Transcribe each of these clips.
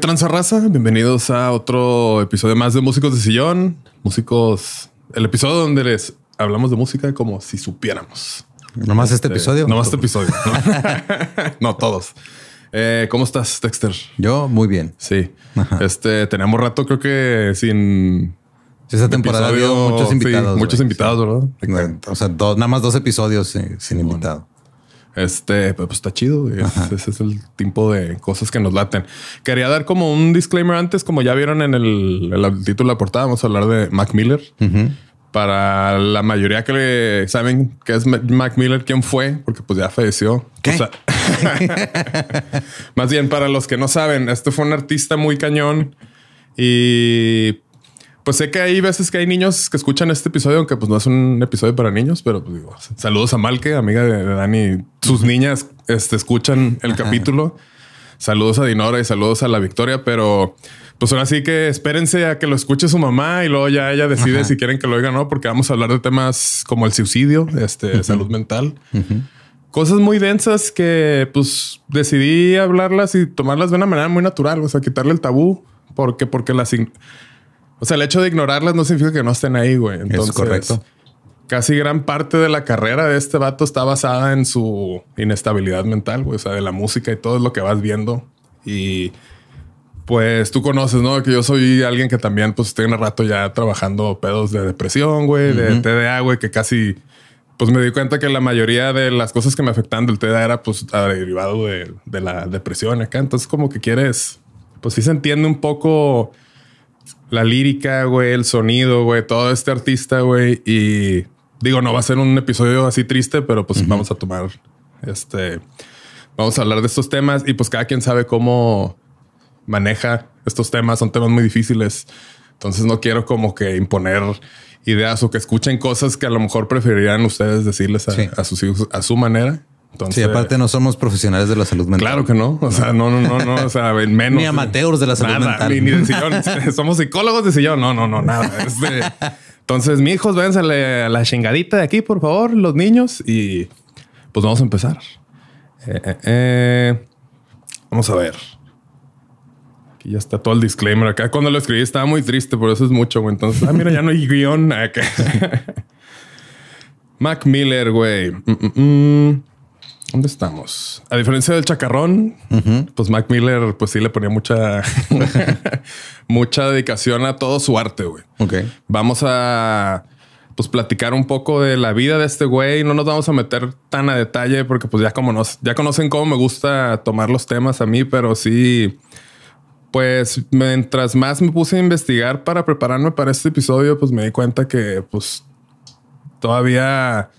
Transarrasa, Bienvenidos a otro episodio más de Músicos de Sillón. Músicos, el episodio donde les hablamos de música como si supiéramos. Nomás este, este episodio. Nomás este episodio. No, todos. Eh, ¿Cómo estás, Dexter? Yo muy bien. Sí. Este tenemos rato, creo que sin esa temporada ha habido muchos invitados. muchos invitados, ¿verdad? O sea, nada más dos episodios eh, sin invitado. Este, pues, pues está chido. Ese, es el tipo de cosas que nos laten. Quería dar como un disclaimer antes, como ya vieron en el, título de la portada, vamos a hablar de Mac Miller. Para la mayoría que le saben que es Mac Miller, quién fue, porque pues ya falleció. más bien, para los que no saben, este fue un artista muy cañón y pues sé que hay veces que hay niños que escuchan este episodio, aunque pues no es un episodio para niños, pero pues, saludos a Malke, amiga de Dani. Sus niñas este, escuchan el capítulo. Saludos a Dinora y saludos a la Victoria, pero pues ahora sí que espérense a que lo escuche su mamá y luego ya ella decide si quieren que lo oiga o no, porque vamos a hablar de temas como el suicidio, este, salud mental. cosas muy densas que pues decidí hablarlas y tomarlas de una manera muy natural, o sea, quitarle el tabú, porque porque las o sea, el hecho de ignorarlas no significa que no estén ahí, güey. Entonces, es correcto. Casi gran parte de la carrera de este vato está basada en su inestabilidad mental, güey. O sea, de la música y todo lo que vas viendo. Y pues tú conoces, ¿no? Que yo soy alguien que también, pues, un rato ya trabajando pedos de depresión, güey, de TDA, güey, que casi, pues, me di cuenta que la mayoría de las cosas que me afectan del TDA era, pues, derivado de, de la depresión acá. Entonces, como que quieres, pues, sí se entiende un poco la lírica, güey, el sonido, güey, todo este artista, güey. Y digo, no va a ser un episodio así triste, pero pues vamos a tomar este. Vamos a hablar de estos temas y pues cada quien sabe cómo maneja estos temas. Son temas muy difíciles. Entonces no quiero como que imponer ideas o que escuchen cosas que a lo mejor preferirían ustedes decirles a sus hijos a su manera sí, aparte no somos profesionales de la salud mental. Claro que no. O sea, no, no, no, no. O menos. ni amateurs de la salud mental. Ni, ni de sillón. somos psicólogos de sillón. No, no, no, nada. entonces, mis hijos, véanse a la, chingadita de aquí, por favor, los niños. Y pues vamos a empezar. Eh, eh, eh. Vamos a ver. Aquí ya está todo el disclaimer. Acá cuando lo escribí estaba muy triste, por eso es mucho, güey. Entonces, ah, mira, ya no hay guión ah, Mac Miller, güey. Mm, mm, mm. ¿Dónde estamos? A diferencia del chacarrón, pues Mac Miller, pues sí le ponía mucha, mucha dedicación a todo su arte, güey. Ok. Vamos a pues platicar un poco de la vida de este güey. No nos vamos a meter tan a detalle porque pues ya como nos, ya conocen cómo me gusta tomar los temas a mí, pero sí, pues mientras más me puse a investigar para prepararme para este episodio, pues me di cuenta que pues todavía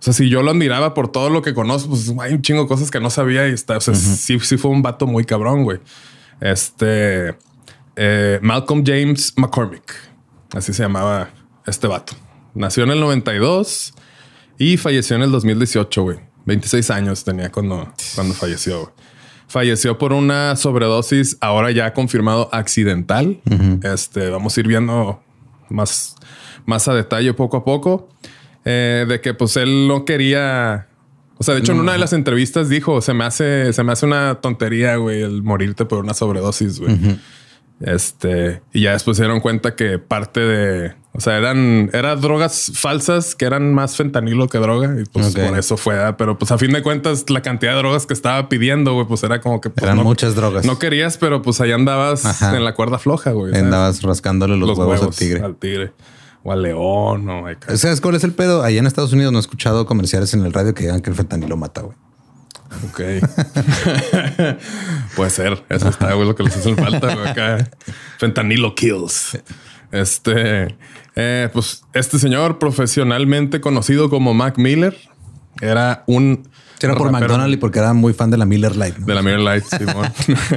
o sea, si yo lo admiraba por todo lo que conozco, pues hay un chingo de cosas que no sabía y está. O sea, sí, sí fue un vato muy cabrón, güey. Este eh, Malcolm James McCormick, así se llamaba este vato. Nació en el 92 y falleció en el 2018, güey. 26 años tenía cuando, falleció. Güey. Falleció por una sobredosis, ahora ya confirmado accidental. Este vamos a ir viendo más, más a detalle poco a poco. Eh, de que pues él no quería. O sea, de hecho, en una de las entrevistas dijo: Se me hace, se me hace una tontería, güey, el morirte por una sobredosis, güey. Este, y ya después se dieron cuenta que parte de, o sea, eran, eran drogas falsas que eran más fentanilo que droga y pues con por eso fue, pero pues a fin de cuentas la cantidad de drogas que estaba pidiendo, güey, pues era como que pues, eran muchas drogas. No querías, pero pues ahí andabas en la cuerda floja, güey. Andabas rascándole los, huevos, al tigre. Al tigre o a león. O ¿Sabes cuál es el pedo? Allá en Estados Unidos no he escuchado comerciales en el radio que digan que el fentanilo mata, güey. Ok. Puede ser. Eso está, güey, lo que les hace falta, acá. Fentanilo kills. Este, eh, pues este señor profesionalmente conocido como Mac Miller era un... Era por McDonald's y porque era muy fan de la Miller Light. De la Miller Light, Simón.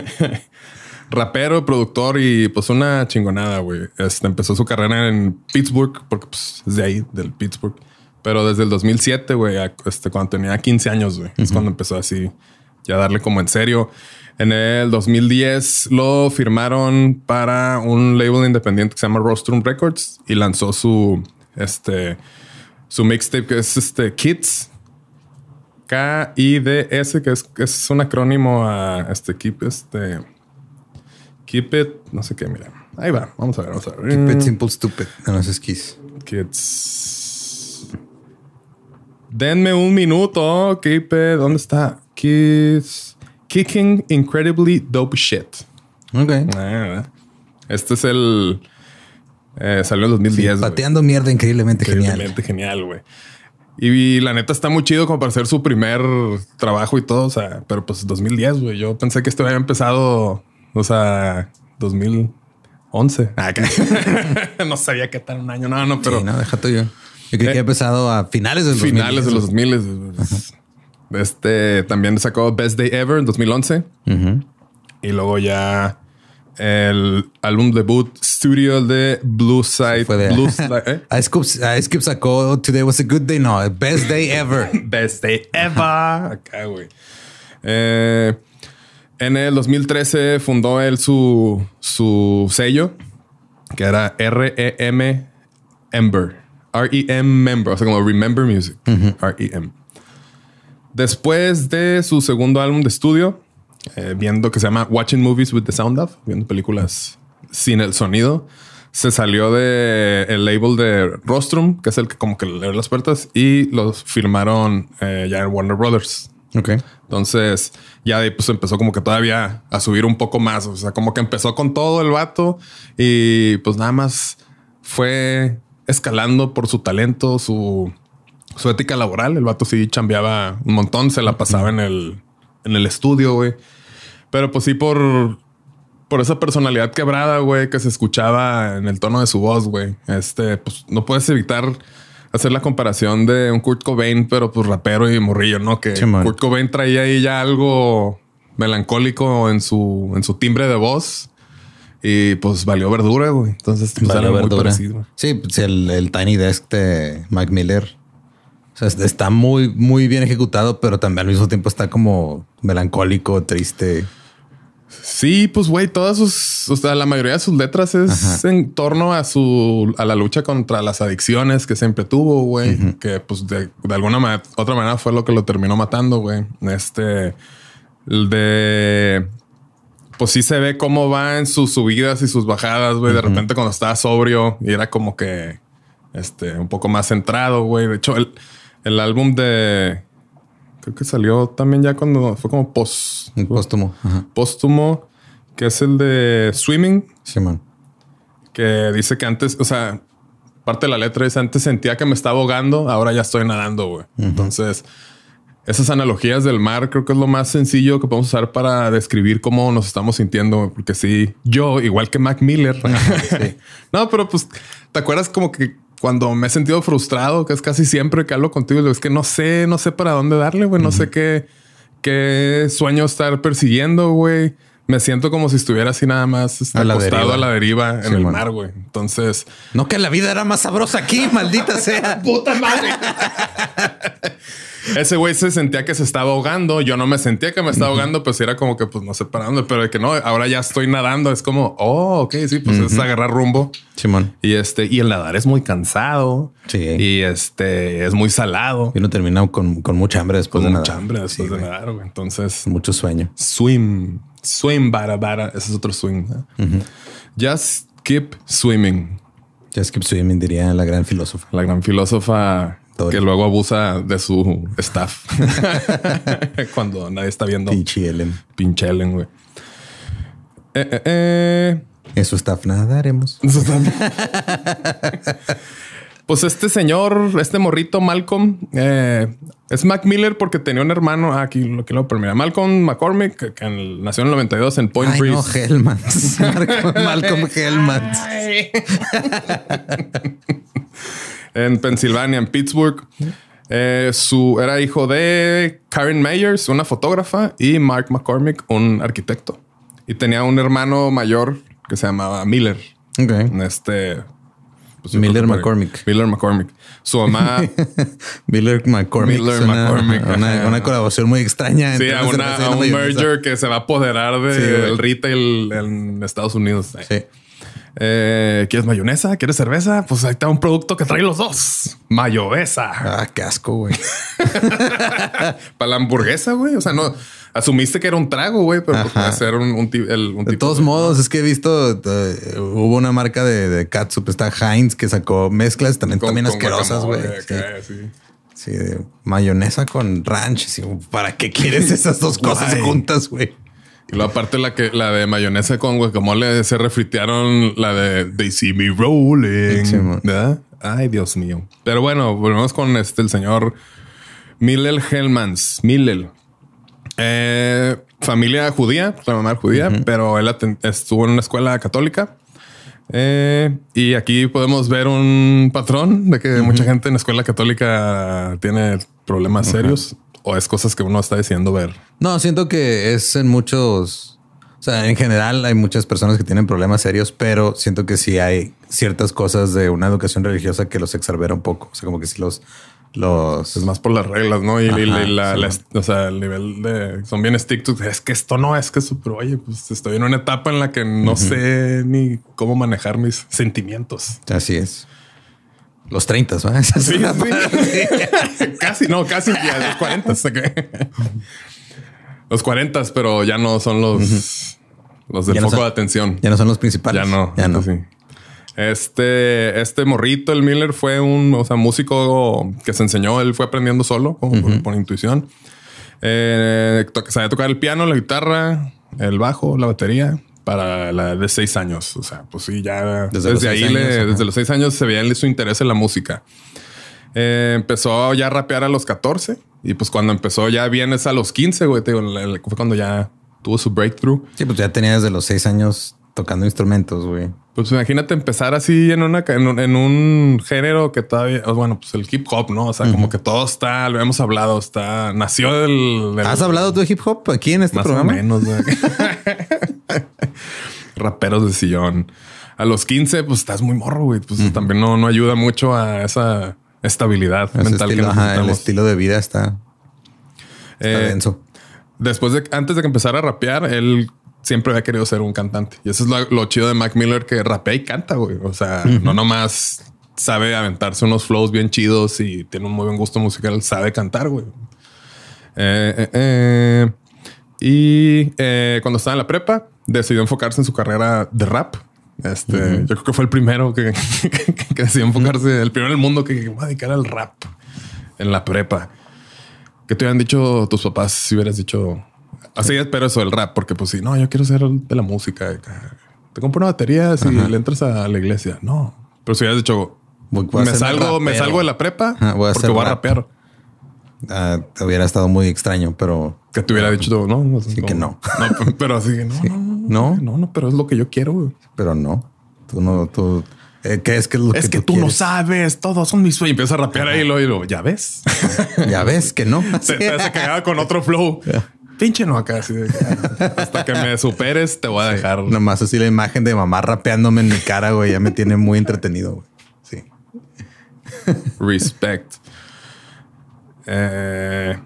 rapero, productor y pues una chingonada, güey. Este, empezó su carrera en Pittsburgh, porque pues es de ahí, del Pittsburgh. Pero desde el 2007, güey, este, cuando tenía 15 años, güey, es cuando empezó así, ya darle como en serio. En el 2010 lo firmaron para un label independiente que se llama Rostrum Records y lanzó su, este, su mixtape que es este Kids. K-I-D-S, que es, un acrónimo a este equipo, este Keep it, no sé qué, mira. Ahí va, vamos a ver, vamos a ver. Keep it mm. simple, stupid. No, no es Kids. Denme un minuto. Keep it. ¿Dónde está? Kids. Kicking incredibly dope shit. Ok. Ah, este es el. Eh, salió en 2010. güey. pateando mierda increíblemente, genial. Increíblemente genial, güey. Y, la neta está muy chido como para ser su primer trabajo y todo. O sea, pero pues 2010, güey. Yo pensé que esto había empezado o sea, 2011. Ah, no sabía qué tal un año. No, no, pero. Sí, no, déjate yo. Yo creo que he eh, empezado a finales de los Finales de los 2000. Este también sacó Best Day Ever en 2011. Y luego ya el álbum debut studio de Blue Side. Blue Side Ice, ¿eh? Cube, sacó Today Was a Good Day. No, Best Day Ever. best Day Ever. Acá, güey. Eh, en el 2013 fundó él su, sello, que era REM Ember. REM Member, o sea, como Remember Music. REM. Después de su segundo álbum de estudio, eh, viendo que se llama Watching Movies with the Sound of, viendo películas sin el sonido, se salió de el label de Rostrum, que es el que como que le abre las puertas, y los firmaron eh, ya en Warner Brothers. Ok. Entonces, ya de ahí pues empezó como que todavía a subir un poco más. O sea, como que empezó con todo el vato y pues nada más fue escalando por su talento, su, su ética laboral. El vato sí chambeaba un montón, se la pasaba en el, en el estudio, güey. Pero pues sí por, por esa personalidad quebrada, güey, que se escuchaba en el tono de su voz, güey. Este, pues no puedes evitar hacer la comparación de un Kurt Cobain, pero pues rapero y morrillo, ¿no? Que Kurt Cobain traía ahí ya algo melancólico en su, en su timbre de voz. Y pues valió verdura, güey. Entonces, pues, valió Muy parecido. Sí, pues, el, Tiny Desk de Mac Miller. O sea, está muy, muy bien ejecutado, pero también al mismo tiempo está como melancólico, triste. Sí, pues güey, todas sus, o sea, la mayoría de sus letras es en torno a su, a la lucha contra las adicciones que siempre tuvo, güey, que pues de, alguna manera, otra manera fue lo que lo terminó matando, güey. Este, de, pues sí se ve cómo va en sus subidas y sus bajadas, güey. De repente cuando estaba sobrio y era como que, este, un poco más centrado, güey. De hecho, el, el álbum de creo que salió también ya cuando fue como post, póstumo. Póstumo, que es el de Swimming. Sí, man. Que dice que antes, o sea, parte de la letra dice antes sentía que me estaba ahogando, ahora ya estoy nadando, güey. Entonces, esas analogías del mar creo que es lo más sencillo que podemos usar para describir cómo nos estamos sintiendo, porque sí, yo, igual que Mac Miller, no, pero pues, ¿te acuerdas como que cuando me he sentido frustrado, que es casi siempre que hablo contigo, es que no sé, no sé para dónde darle, güey, no sé qué, qué sueño estar persiguiendo, güey. Me siento como si estuviera así nada más este, acostado a la deriva en el mar, güey. Entonces... No que la vida era más sabrosa aquí, maldita sea. ¡Puta madre! Ese güey se sentía que se estaba ahogando. Yo no me sentía que me estaba ahogando, pues era como que pues no sé para dónde, pero de que no, ahora ya estoy nadando. Es como, oh, ok, sí, pues es agarrar rumbo. Simón. Y este, y el nadar es muy cansado. Sí. Y este es muy salado. Y uno termina con, mucha hambre después de de mucha hambre después de nadar. Güey. Entonces, mucho sueño. Swim, swim, bara, bara. Ese es otro swing. ¿eh? Just keep swimming. Just keep swimming, diría la gran filósofa. La gran filósofa que luego abusa de su staff cuando nadie está viendo. Pinche Ellen. Pinche Ellen, güey. Eh, eh, eh. En su staff nada haremos. pues este señor, este morrito Malcolm, es Mac Miller porque tenía un hermano. Ah, aquí lo que lo primero. Malcolm McCormick, que, nació en el 92 en Point Breeze. No, Hellman Malcolm Hellman en Pensilvania, en Pittsburgh. Eh, su, era hijo de Karen Meyers, una fotógrafa, y Mark McCormick, un arquitecto. Y tenía un hermano mayor que se llamaba Miller. Okay. Este, pues, Miller McCormick. Miller McCormick. Su mamá. Miller McCormick. Miller McCormick. Una, una, colaboración muy extraña. Sí, a, un merger que se va a apoderar del de retail en Estados Unidos. Sí. Eh, ¿Quieres mayonesa? ¿Quieres cerveza? Pues ahí está un producto que trae los dos. Mayonesa Ah, qué asco, güey. Para la hamburguesa, güey. O sea, no asumiste que era un trago, güey, pero pues, puede hacer un, tipo. De todos modos, es que he visto, eh, hubo una marca de, de está Heinz, que sacó mezclas también, asquerosas, güey. Sí, mayonesa con ranch. ¿Para qué quieres esas dos cosas juntas, güey? Y luego aparte la que la de mayonesa con guacamole se refritearon la de They See Me Rolling. Ay, Dios mío. Pero bueno, volvemos con este el señor Millel Helmans. Millel. Eh, familia judía, la mamá judía, pero él estuvo en una escuela católica. Eh, y aquí podemos ver un patrón de que mucha gente en la escuela católica tiene problemas serios o es cosas que uno está decidiendo ver. No, siento que es en muchos, o sea, en general hay muchas personas que tienen problemas serios, pero siento que sí hay ciertas cosas de una educación religiosa que los exarbera un poco, o sea, como que si los los... Es más por las reglas, ¿no? Y, la, o sea, el nivel de... Son bien estrictos. Es que esto no es que eso, pero oye, pues estoy en una etapa en la que no sé ni cómo manejar mis sentimientos. Así es. Los 30, ¿verdad? Sí, sí. casi, no, casi los 40. los 40, pero ya no son los, del foco de atención. Ya no son los principales. Ya no. Ya no. Este, este morrito, el Miller, fue un sea, músico que se enseñó, él fue aprendiendo solo como por, intuición. Eh, sabía tocar el piano, la guitarra, el bajo, la batería para la de seis años. O sea, pues sí, ya desde, ahí, desde los seis años se veía su interés en la música. Eh, empezó ya a rapear a los 14 y pues cuando empezó ya bien es a los 15, güey, digo, fue cuando ya tuvo su breakthrough. Sí, pues ya tenía desde los seis años tocando instrumentos, güey. Pues imagínate empezar así en una en un, género que todavía, bueno, pues el hip hop, ¿no? O sea, como que todo está, lo hemos hablado, está, nació del... ¿Has hablado tú de hip hop aquí en este más O menos, güey. raperos de sillón. A los 15, pues estás muy morro, güey. Pues también no, ayuda mucho a esa estabilidad mental que El estilo de vida está, eh, denso. Después de, antes de que empezara a rapear, él siempre había querido ser un cantante. Y eso es lo, chido de Mac Miller, que rapea y canta, güey. O sea, no nomás sabe aventarse unos flows bien chidos y tiene un muy buen gusto musical, sabe cantar, güey. Eh, eh, y cuando estaba en la prepa, decidió enfocarse en su carrera de rap. Este, Yo creo que fue el primero que, decidió enfocarse, el primero el mundo que, va a dedicar al rap en la prepa. ¿Qué te hubieran dicho tus papás si hubieras dicho así? Espero eso el rap, porque pues si no, yo quiero ser de la música. Te compro una batería si le entras a la iglesia. No, pero si hubieras dicho, me, salgo, me salgo de la prepa voy a porque voy a rapear. te ah, hubiera estado muy extraño, pero que te hubiera dicho no, no, que no, pero así que no, no no, no, no, pero es lo que yo quiero. Pero no, tú no, tú. Eh, ¿Qué es que es, lo es que, tú, no sabes? Todo son mis sueños. Empieza a rapear ahí y lo ya ves. ya ves que no. se, se con otro flow. Pinche no acá. hasta que me superes, te voy a dejar. nomás así la imagen de mamá rapeándome en mi cara, güey, ya me tiene muy entretenido. Güey. Sí. Respect. Eh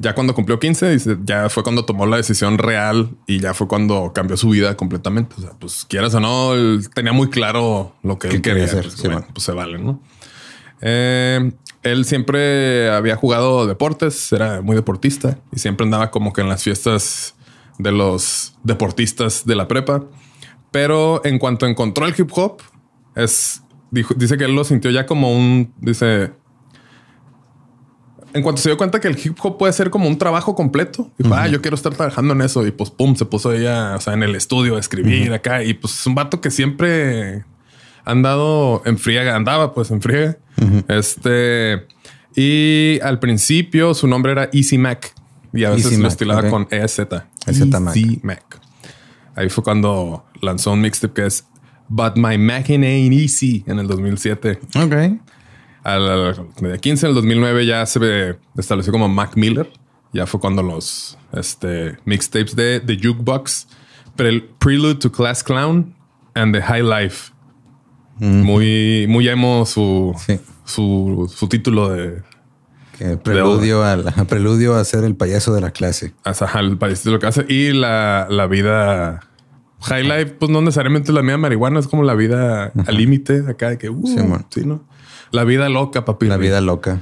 ya cuando cumplió 15, ya fue cuando tomó la decisión real y ya fue cuando cambió su vida completamente. O sea, pues quieras o no, él tenía muy claro lo que quería hacer. Pues, bueno, pues, se vale, ¿no? Eh, él siempre había jugado deportes, era muy deportista y siempre andaba como que en las fiestas de los deportistas de la prepa. Pero en cuanto encontró el hip hop, es, dice que él lo sintió ya como un, dice, en cuanto se dio cuenta que el hip hop puede ser como un trabajo completo, ah, yo quiero estar trabajando en eso. Y pues, pum, se puso ella, o sea, en el estudio a escribir acá. Y pues es un vato que siempre andado en friega, andaba pues en friega. Este, y al principio su nombre era Easy Mac y a veces lo estilaba con EZ. EZ Mac. Mac. Ahí fue cuando lanzó un mixtape que es But My Mac Ain't Easy en el 2007. Ok al, al 15 en el 2009 ya se estableció como Mac Miller. Ya fue cuando los este, mixtapes de The Jukebox, pre Prelude to Class Clown and The High Life. Muy, muy emo su, su, título de, preludio, al, preludio a ser el payaso de la clase. Ajá, el payaso de la clase. Y la, la vida high life, pues no necesariamente la mía marihuana, es como la vida al límite acá de que, uh, sí, ¿no? La vida loca, papi. La vida loca.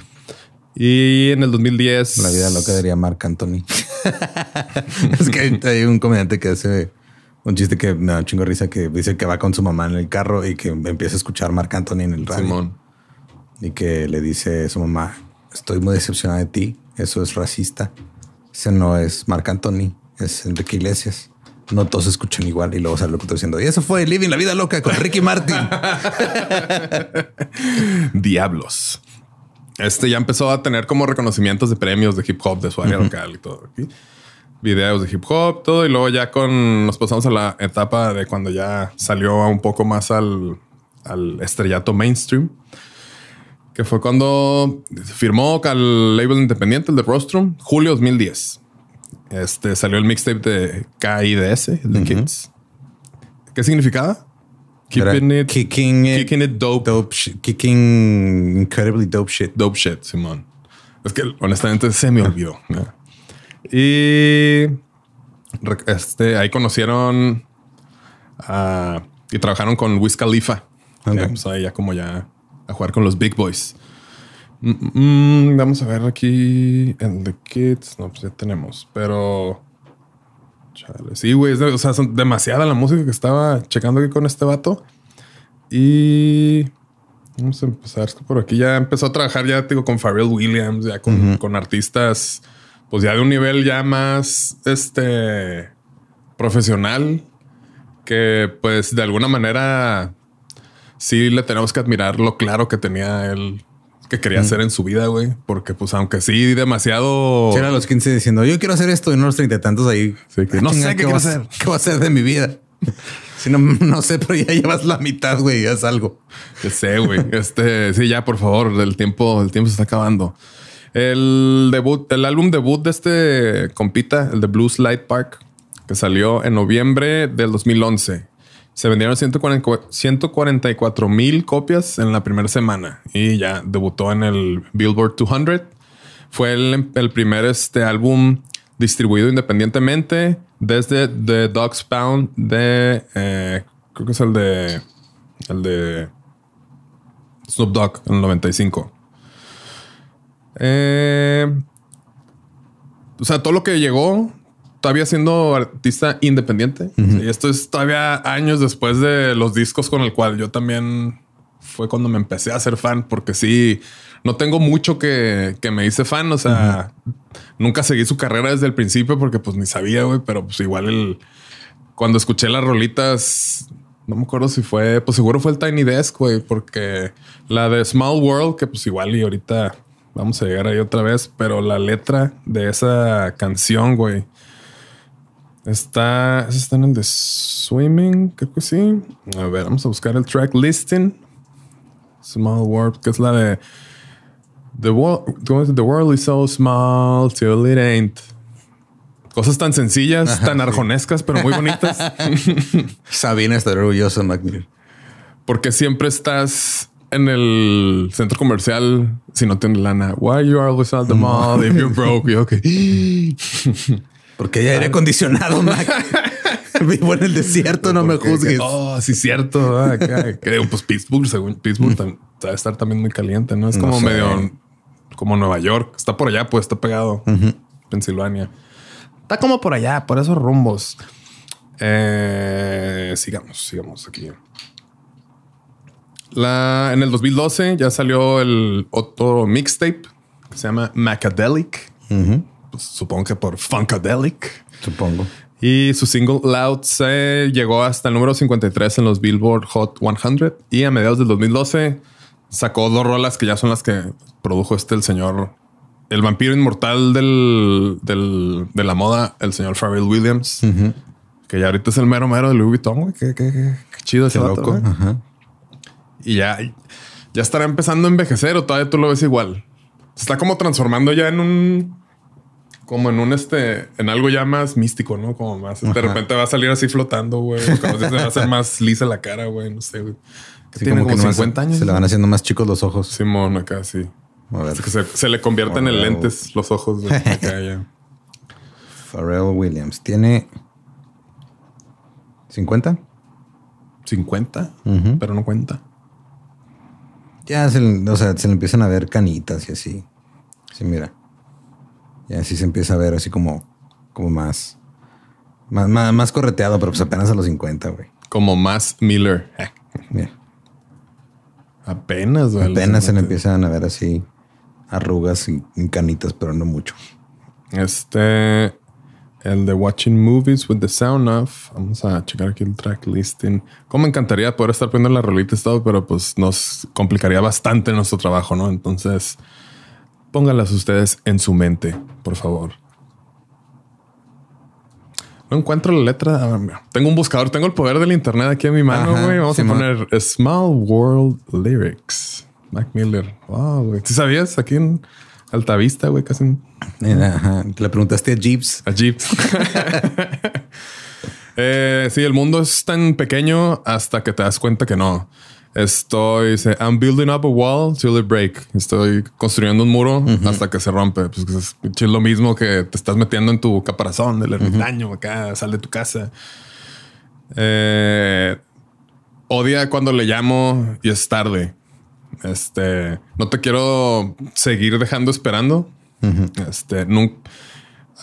Y en el 2010. La vida loca diría Marc Anthony. es que hay un comediante que hace un chiste que me da un chingo de risa que dice que va con su mamá en el carro y que empieza a escuchar Marc Anthony en el radio. Simón. Y que le dice a su mamá: Estoy muy decepcionada de ti. Eso es racista. Ese no es Marc Anthony, es Enrique Iglesias no todos escuchan igual y luego sale que estoy diciendo, y eso fue Living la Vida Loca con Ricky Martin. Diablos. Este ya empezó a tener como reconocimientos de premios de hip hop de su área local y todo. Videos de hip hop, todo. Y luego ya con nos pasamos a la etapa de cuando ya salió un poco más al, estrellato mainstream que fue cuando firmó el label independiente, el de Rostrum, julio 2010 este, salió el mixtape de KIDS, de Kids. ¿Qué significaba? Keeping it, kicking it, dope. dope kicking incredibly dope shit. Dope shit, Simón. Es que honestamente se me olvidó. Y este, ahí conocieron y trabajaron con Wiz Khalifa. Okay. Pues, ya como ya a jugar con los big boys. Mm, mm, vamos a ver aquí el de Kids. No, pues ya tenemos, pero. Chale. Sí, güey. o sea, son demasiada la música que estaba checando aquí con este vato. Y. Vamos a empezar. Es que por aquí ya empezó a trabajar, ya digo, con Pharrell Williams, ya con, con artistas, pues ya de un nivel ya más este profesional. Que pues de alguna manera sí le tenemos que admirar lo claro que tenía él que quería hacer mm. en su vida, güey. Porque, pues, aunque sí, demasiado. era los 15 diciendo, yo quiero hacer esto y no los treinta tantos ahí. Ah, no sé qué, va a hacer. de mi vida? si no, no sé, pero ya llevas la mitad, güey. Ya es algo. Que sé, güey. este, sí, ya, por favor, el tiempo, el tiempo se está acabando. El debut, el álbum debut de este compita, el de Blues Light Park, que salió en noviembre del 2011 se vendieron 144 mil copias en la primera semana y ya debutó en el Billboard 200. Fue el, primer este álbum distribuido independientemente desde The Dogs Pound de. Eh, creo que es el de. El de Snoop Dogg en el 95. Eh, o sea, todo lo que llegó todavía siendo artista independiente. y Esto es todavía años después de los discos con el cual yo también fue cuando me empecé a ser fan, porque sí, no tengo mucho que, me hice fan. O sea, nunca seguí su carrera desde el principio porque pues ni sabía, güey, pero pues igual el... Cuando escuché las rolitas, no me acuerdo si fue, pues seguro fue el Tiny Desk, güey, porque la de Small World, que pues igual y ahorita vamos a llegar ahí otra vez, pero la letra de esa canción, güey, Está, están en el de Swimming, creo que sí. A ver, vamos a buscar el track listing. Small World, que es la de The World, the is so small till it ain't. Cosas tan sencillas, tan arjonescas, pero muy bonitas. Sabina está orgullosa, Macmillan. Porque siempre estás en el centro comercial si no tienes lana. Why you always at the mall if you're broke? okay. Porque ya aire ah. acondicionado, Mac. Vivo en el desierto, no, me juzgues. Oh, sí, cierto. Ah, creo, pues Pittsburgh, según Pittsburgh, a estar también muy caliente, ¿no? Es como medio como Nueva York. Está por allá, pues está pegado. Pensilvania. Está como por allá, por esos rumbos. Eh, sigamos, sigamos aquí. La, en el 2012 ya salió el otro mixtape que se llama Macadelic. Pues, supongo que por Funkadelic. Supongo. Y su single Loud se llegó hasta el número 53 en los Billboard Hot 100 y a mediados del 2012 sacó dos rolas que ya son las que produjo este el señor, el vampiro inmortal del, del de la moda, el señor Pharrell Williams, que ya ahorita es el mero mero de Louis Vuitton, Qué, qué, chido ese loco. Y ya, ya estará empezando a envejecer o todavía tú lo ves igual. Se está como transformando ya en un como en un este, en algo ya más místico, ¿no? Como más, de repente va a salir así flotando, güey. Como si se va a hacer más lisa la cara, güey. No sé, güey. tiene como, 50 años. Se le van haciendo más chicos los ojos. Simón, acá sí. se, le convierten en lentes los ojos. Güey, acá ya. Pharrell Williams tiene 50. 50, pero no cuenta. Ya se, o sea, se le empiezan a ver canitas y así. Sí, mira. Y así se empieza a ver así como, como más, más, más, correteado, pero pues apenas a los 50, güey. Como más Miller. Apenas, güey. Apenas se le empiezan a ver así arrugas y, canitas, pero no mucho. Este, el de Watching Movies with the Sound Off. Vamos a checar aquí el track listing. Como encantaría poder estar poniendo la rolita y todo, pero pues nos complicaría bastante nuestro trabajo, ¿no? Entonces, Pónganlas ustedes en su mente, por favor. No encuentro la letra. Ah, tengo un buscador, tengo el poder del internet aquí en mi mano, güey. Vamos a poner Small World Lyrics. Mac Miller. Wow, güey. ¿Tú sabías? Aquí en Altavista, güey, casi. la Le preguntaste a Jeeps. A Jeeps. Eh, sí, el mundo es tan pequeño hasta que te das cuenta que no. Estoy, dice, I'm building up a wall till it break. Estoy construyendo un muro hasta que se rompe. Pues es, lo mismo que te estás metiendo en tu caparazón del ermitaño acá, sal de tu casa. Eh, odia cuando le llamo y es tarde. Este, no te quiero seguir dejando esperando. Este, nunca.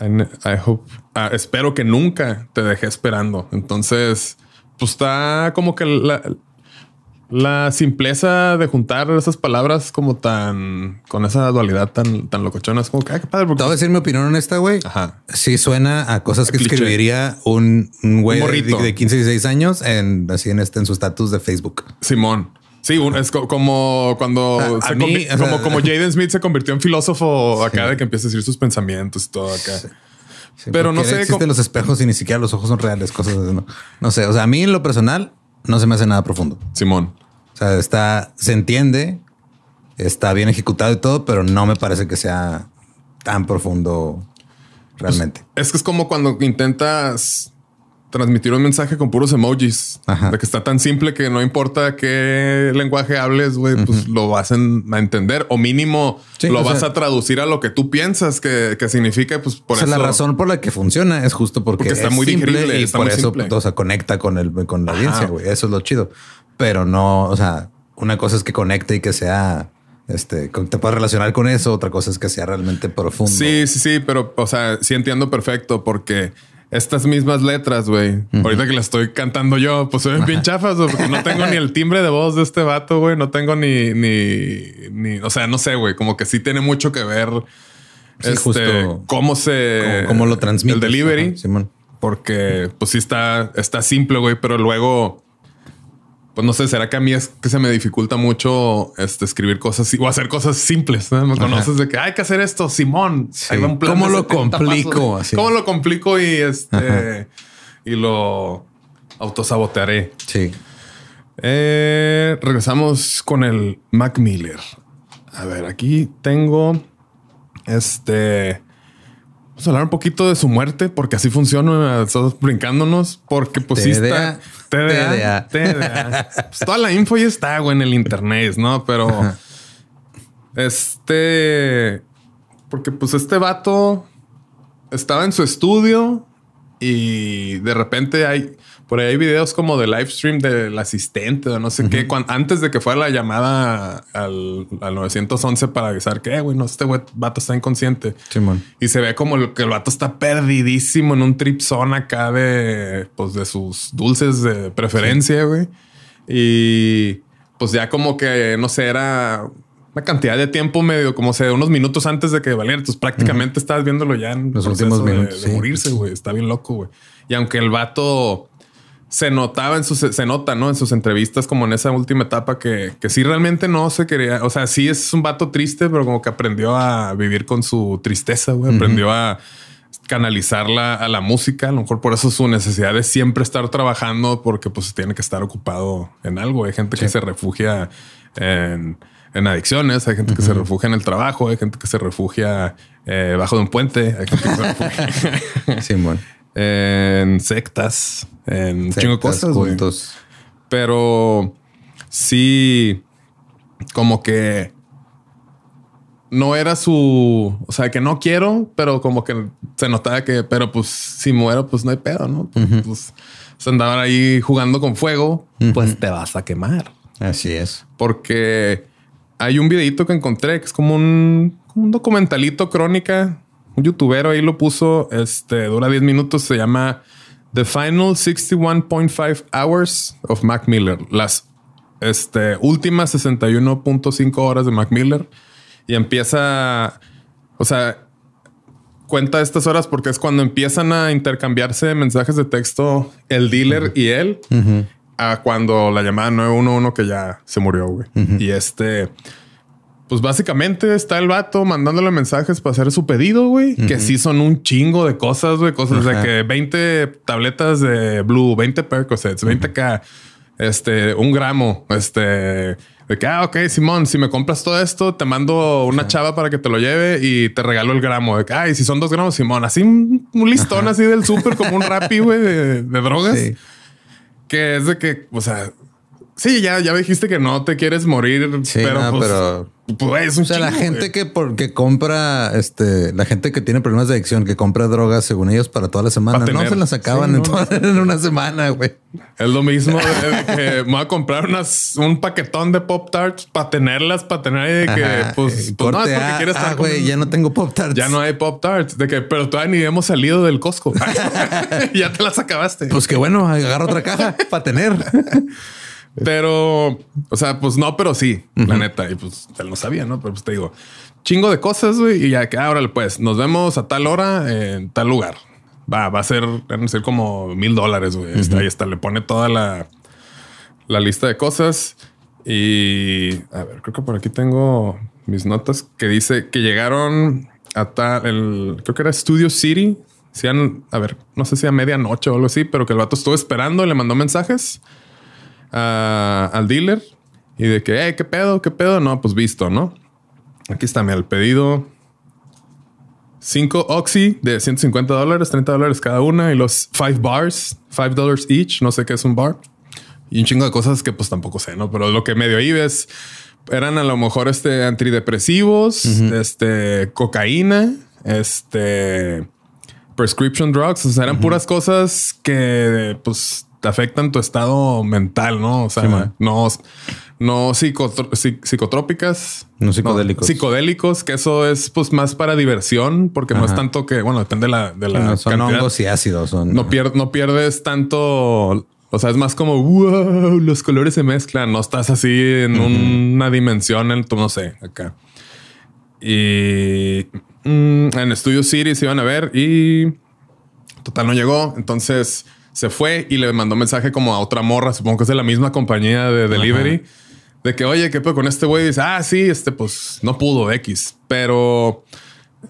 I, hope, ah, espero que nunca te deje esperando. Entonces, pues está como que la, la simpleza de juntar esas palabras como tan con esa dualidad tan, tan locochona es como que ah, padre. Porque... Te voy a decir mi opinión honesta, güey. Ajá. Sí suena a cosas que escribiría un, güey de, 15 y 16 años en este en su estatus de Facebook. Simón. Sí, es como cuando ah, como, como Jaden Smith se convirtió en filósofo acá de que empieza a decir sus pensamientos y todo acá. pero no sé. los espejos y ni siquiera los ojos son reales, cosas no, no sé. O sea, a mí en lo personal no se me hace nada profundo. Simón. O sea, está, se entiende, está bien ejecutado y todo, pero no me parece que sea tan profundo pues, realmente. es que es como cuando intentas transmitir un mensaje con puros emojis. De que está tan simple que no importa qué lenguaje hables, güey, pues lo vas a entender o mínimo lo vas a traducir a lo que tú piensas que, significa. Pues por eso la razón por la que funciona es justo porque, está es muy digerible y por eso o sea, conecta con el con la audiencia. güey. Eso es lo chido, pero no, o sea, una cosa es que conecte y que sea este, te puedas relacionar con eso. Otra cosa es que sea realmente profundo. Sí, sí, sí, pero o sea, sí entiendo perfecto porque estas mismas letras, güey. Ahorita que las estoy cantando yo, pues se ven bien chafas, porque no tengo ni el timbre de voz de este vato, güey. No tengo ni, ni, ni, o sea, no sé, güey. Como que sí tiene mucho que ver sí, este, cómo se, cómo, lo transmite el delivery, Simón. Porque pues sí está, está simple, güey, pero luego pues no sé, será que a mí es que se me dificulta mucho este, escribir cosas o hacer cosas simples. Me conoces de que hay que hacer esto, Simón. ¿Cómo lo complico? Así. ¿Cómo lo complico y este y lo autosabotearé? Sí. Eh, regresamos con el Mac Miller. A ver, aquí tengo este Vamos a hablar un poquito de su muerte, porque así funciona, estás brincándonos, porque pues sí pues toda la info ya está, güey, en el internet, ¿no? Pero este, porque pues este vato estaba en su estudio y de repente hay, por ahí hay videos como de live stream del asistente o no sé qué, antes de que fuera la llamada al, 911 para avisar que, eh, güey, no, este vato está inconsciente. Y se ve como que el vato está perdidísimo en un trip zone acá de, pues, de sus dulces de preferencia, güey. Y pues ya como que, no sé, era una cantidad de tiempo medio, como sé, unos minutos antes de que valiera. pues prácticamente estabas viéndolo ya en los últimos de, morirse, güey. Está bien loco, güey. Y aunque el vato se notaba en sus, se nota, ¿no? En sus entrevistas, como en esa última etapa, que, que sí realmente no se quería. O sea, sí es un vato triste, pero como que aprendió a vivir con su tristeza, güey. Aprendió a canalizarla a la música. A lo mejor por eso su necesidad es siempre estar trabajando, porque pues tiene que estar ocupado en algo. Hay gente que se refugia en, adicciones, hay gente que se refugia en el trabajo, hay gente que se refugia eh, bajo de un puente, hay gente que se refugia. en sectas, en chingo cosas, juntos. Pero sí, como que no era su, o sea, que no quiero, pero como que se notaba que, pero pues si muero, pues no hay pedo, ¿no? Pues se andaban ahí jugando con fuego, pues te vas a quemar. Así es. Porque hay un videito que encontré que es como un, como un documentalito crónica un youtuber ahí lo puso, este, dura 10 minutos, se llama The Final 61.5 Hours of Mac Miller, las este, últimas 61.5 horas de Mac Miller y empieza, o sea, cuenta estas horas porque es cuando empiezan a intercambiarse mensajes de texto el dealer y él a cuando la llamada 911 que ya se murió, güey. Y este pues básicamente está el vato mandándole mensajes para hacer su pedido, güey. Que sí son un chingo de cosas, güey. Cosas de que 20 tabletas de Blue, 20 Percocets, 20K, este, un gramo, este... De que, ah, ok, Simón, si me compras todo esto, te mando una chava para que te lo lleve y te regalo el gramo. De que, ah, y si son dos gramos, Simón, así un, listón así del súper como un rapi, güey, de, drogas. Que es de que, o sea, sí, ya, ya dijiste que no te quieres morir, pero, pues pero pues, o sea, la gente que porque compra, este, la gente que tiene problemas de adicción, que compra drogas según ellos para toda la semana, no se las acaban en, una semana, güey. Es lo mismo de, que voy a comprar unas, un paquetón de Pop Tarts para tenerlas, para tener que, ya no tengo Pop Tarts. Ya no hay Pop Tarts, de que, pero todavía ni hemos salido del Costco. ya te las acabaste. Pues que bueno, agarra otra caja para tener. Pero, o sea, pues no, pero sí, la neta. Y pues él no sabía, ¿no? Pero pues te digo, chingo de cosas, güey. Y ya que ahora, pues, nos vemos a tal hora en tal lugar. Va, va a ser, a ser como mil dólares, güey. ahí está, le pone toda la, la lista de cosas. Y a ver, creo que por aquí tengo mis notas que dice que llegaron a tal, el, creo que era Studio City. Sean, a ver, no sé si a medianoche o algo así, pero que el vato estuvo esperando y le mandó mensajes al dealer y de que, hey, ¿qué pedo? ¿Qué pedo? No, pues visto, ¿no? Aquí está, mi el pedido. 5 Oxy de 150 dólares, 30 dólares cada una y los five bars, 5 dólares each, no sé qué es un bar. Y un chingo de cosas que pues tampoco sé, ¿no? Pero lo que medio ahí ves eran a lo mejor este antidepresivos, este cocaína, este prescription drugs, o sea, eran puras cosas que pues afectan tu estado mental, ¿no? O sea, no, no psicotrópicas. No psicodélicos. psicodélicos, que eso es pues más para diversión, porque no es tanto que, bueno, depende de la, de y ácidos. No, no pierdes tanto o sea, es más como los colores se mezclan. No estás así en una dimensión, en tu pues, no sé, acá. Y mm, en Estudios City se iban a ver y total no llegó. Entonces se fue y le mandó mensaje como a otra morra, supongo que es de la misma compañía de delivery, de que, oye, ¿qué pedo con este güey? Dice, ah, sí, este, pues no pudo X, pero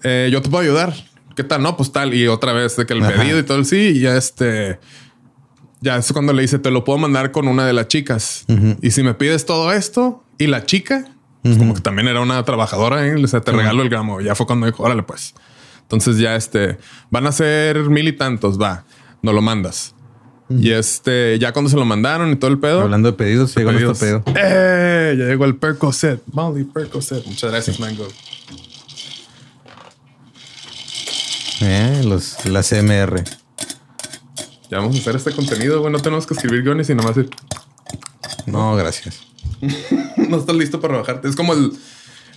eh, yo te puedo ayudar. ¿Qué tal? No, pues tal. Y otra vez de que el pedido y todo el sí, y ya este, ya es cuando le dice, te lo puedo mandar con una de las chicas. Y si me pides todo esto y la chica, pues, como que también era una trabajadora, ¿eh? o te regalo el gramo. Ya fue cuando dijo, órale, pues. Entonces ya este, van a ser mil y tantos, va, no lo mandas. Y este, ya cuando se lo mandaron y todo el pedo. Hablando de pedidos, llegó nuestro pedo. ¡Eh! Ya llegó el Percocet. Molly Muchas gracias, Mango. Eh, los, la CMR. Ya vamos a hacer este contenido, güey. No tenemos que escribir guiones y nomás ir. No, gracias. no estás listo para bajarte. Es como el.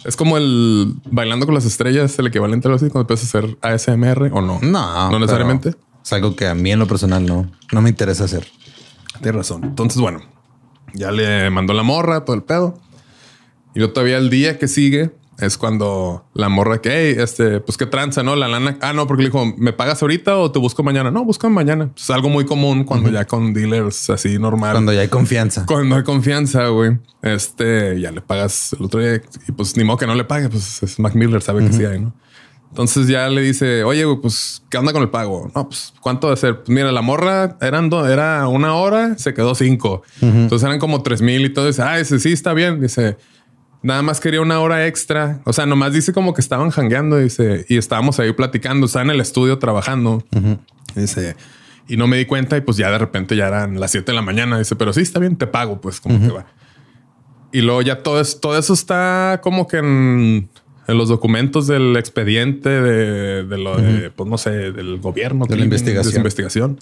Es como el bailando con las estrellas, el equivalente a algo así cuando empiezas a hacer ASMR o no. No, no necesariamente. Es algo que a mí en lo personal no, no me interesa hacer. Tienes razón. Entonces, bueno, ya le mandó la morra, todo el pedo. Y todavía el día que sigue es cuando la morra que, este, pues qué tranza, ¿no? La lana. Ah, no, porque le dijo, ¿me pagas ahorita o te busco mañana? No, busco mañana. Es algo muy común cuando ya con dealers así normal. Cuando ya hay confianza. Cuando hay confianza, güey. Este, ya le pagas el otro día y pues ni modo que no le pague, pues es Mac Miller, sabe que sí hay, ¿no? Entonces ya le dice, oye, pues, ¿qué onda con el pago? No, pues, ¿cuánto va ser? Pues mira, la morra eran era una hora, se quedó cinco. Entonces eran como tres mil y todo. Dice, ah, ese sí está bien. Dice, nada más quería una hora extra. O sea, nomás dice como que estaban jangueando, dice, y estábamos ahí platicando, está en el estudio trabajando. Dice, y no me di cuenta y pues ya de repente ya eran las siete de la mañana. Dice, pero sí, está bien, te pago, pues, como que va. Y luego ya todo, es, todo eso está como que en en los documentos del expediente de, lo de, pues no sé, del gobierno. De la investigación. investigación.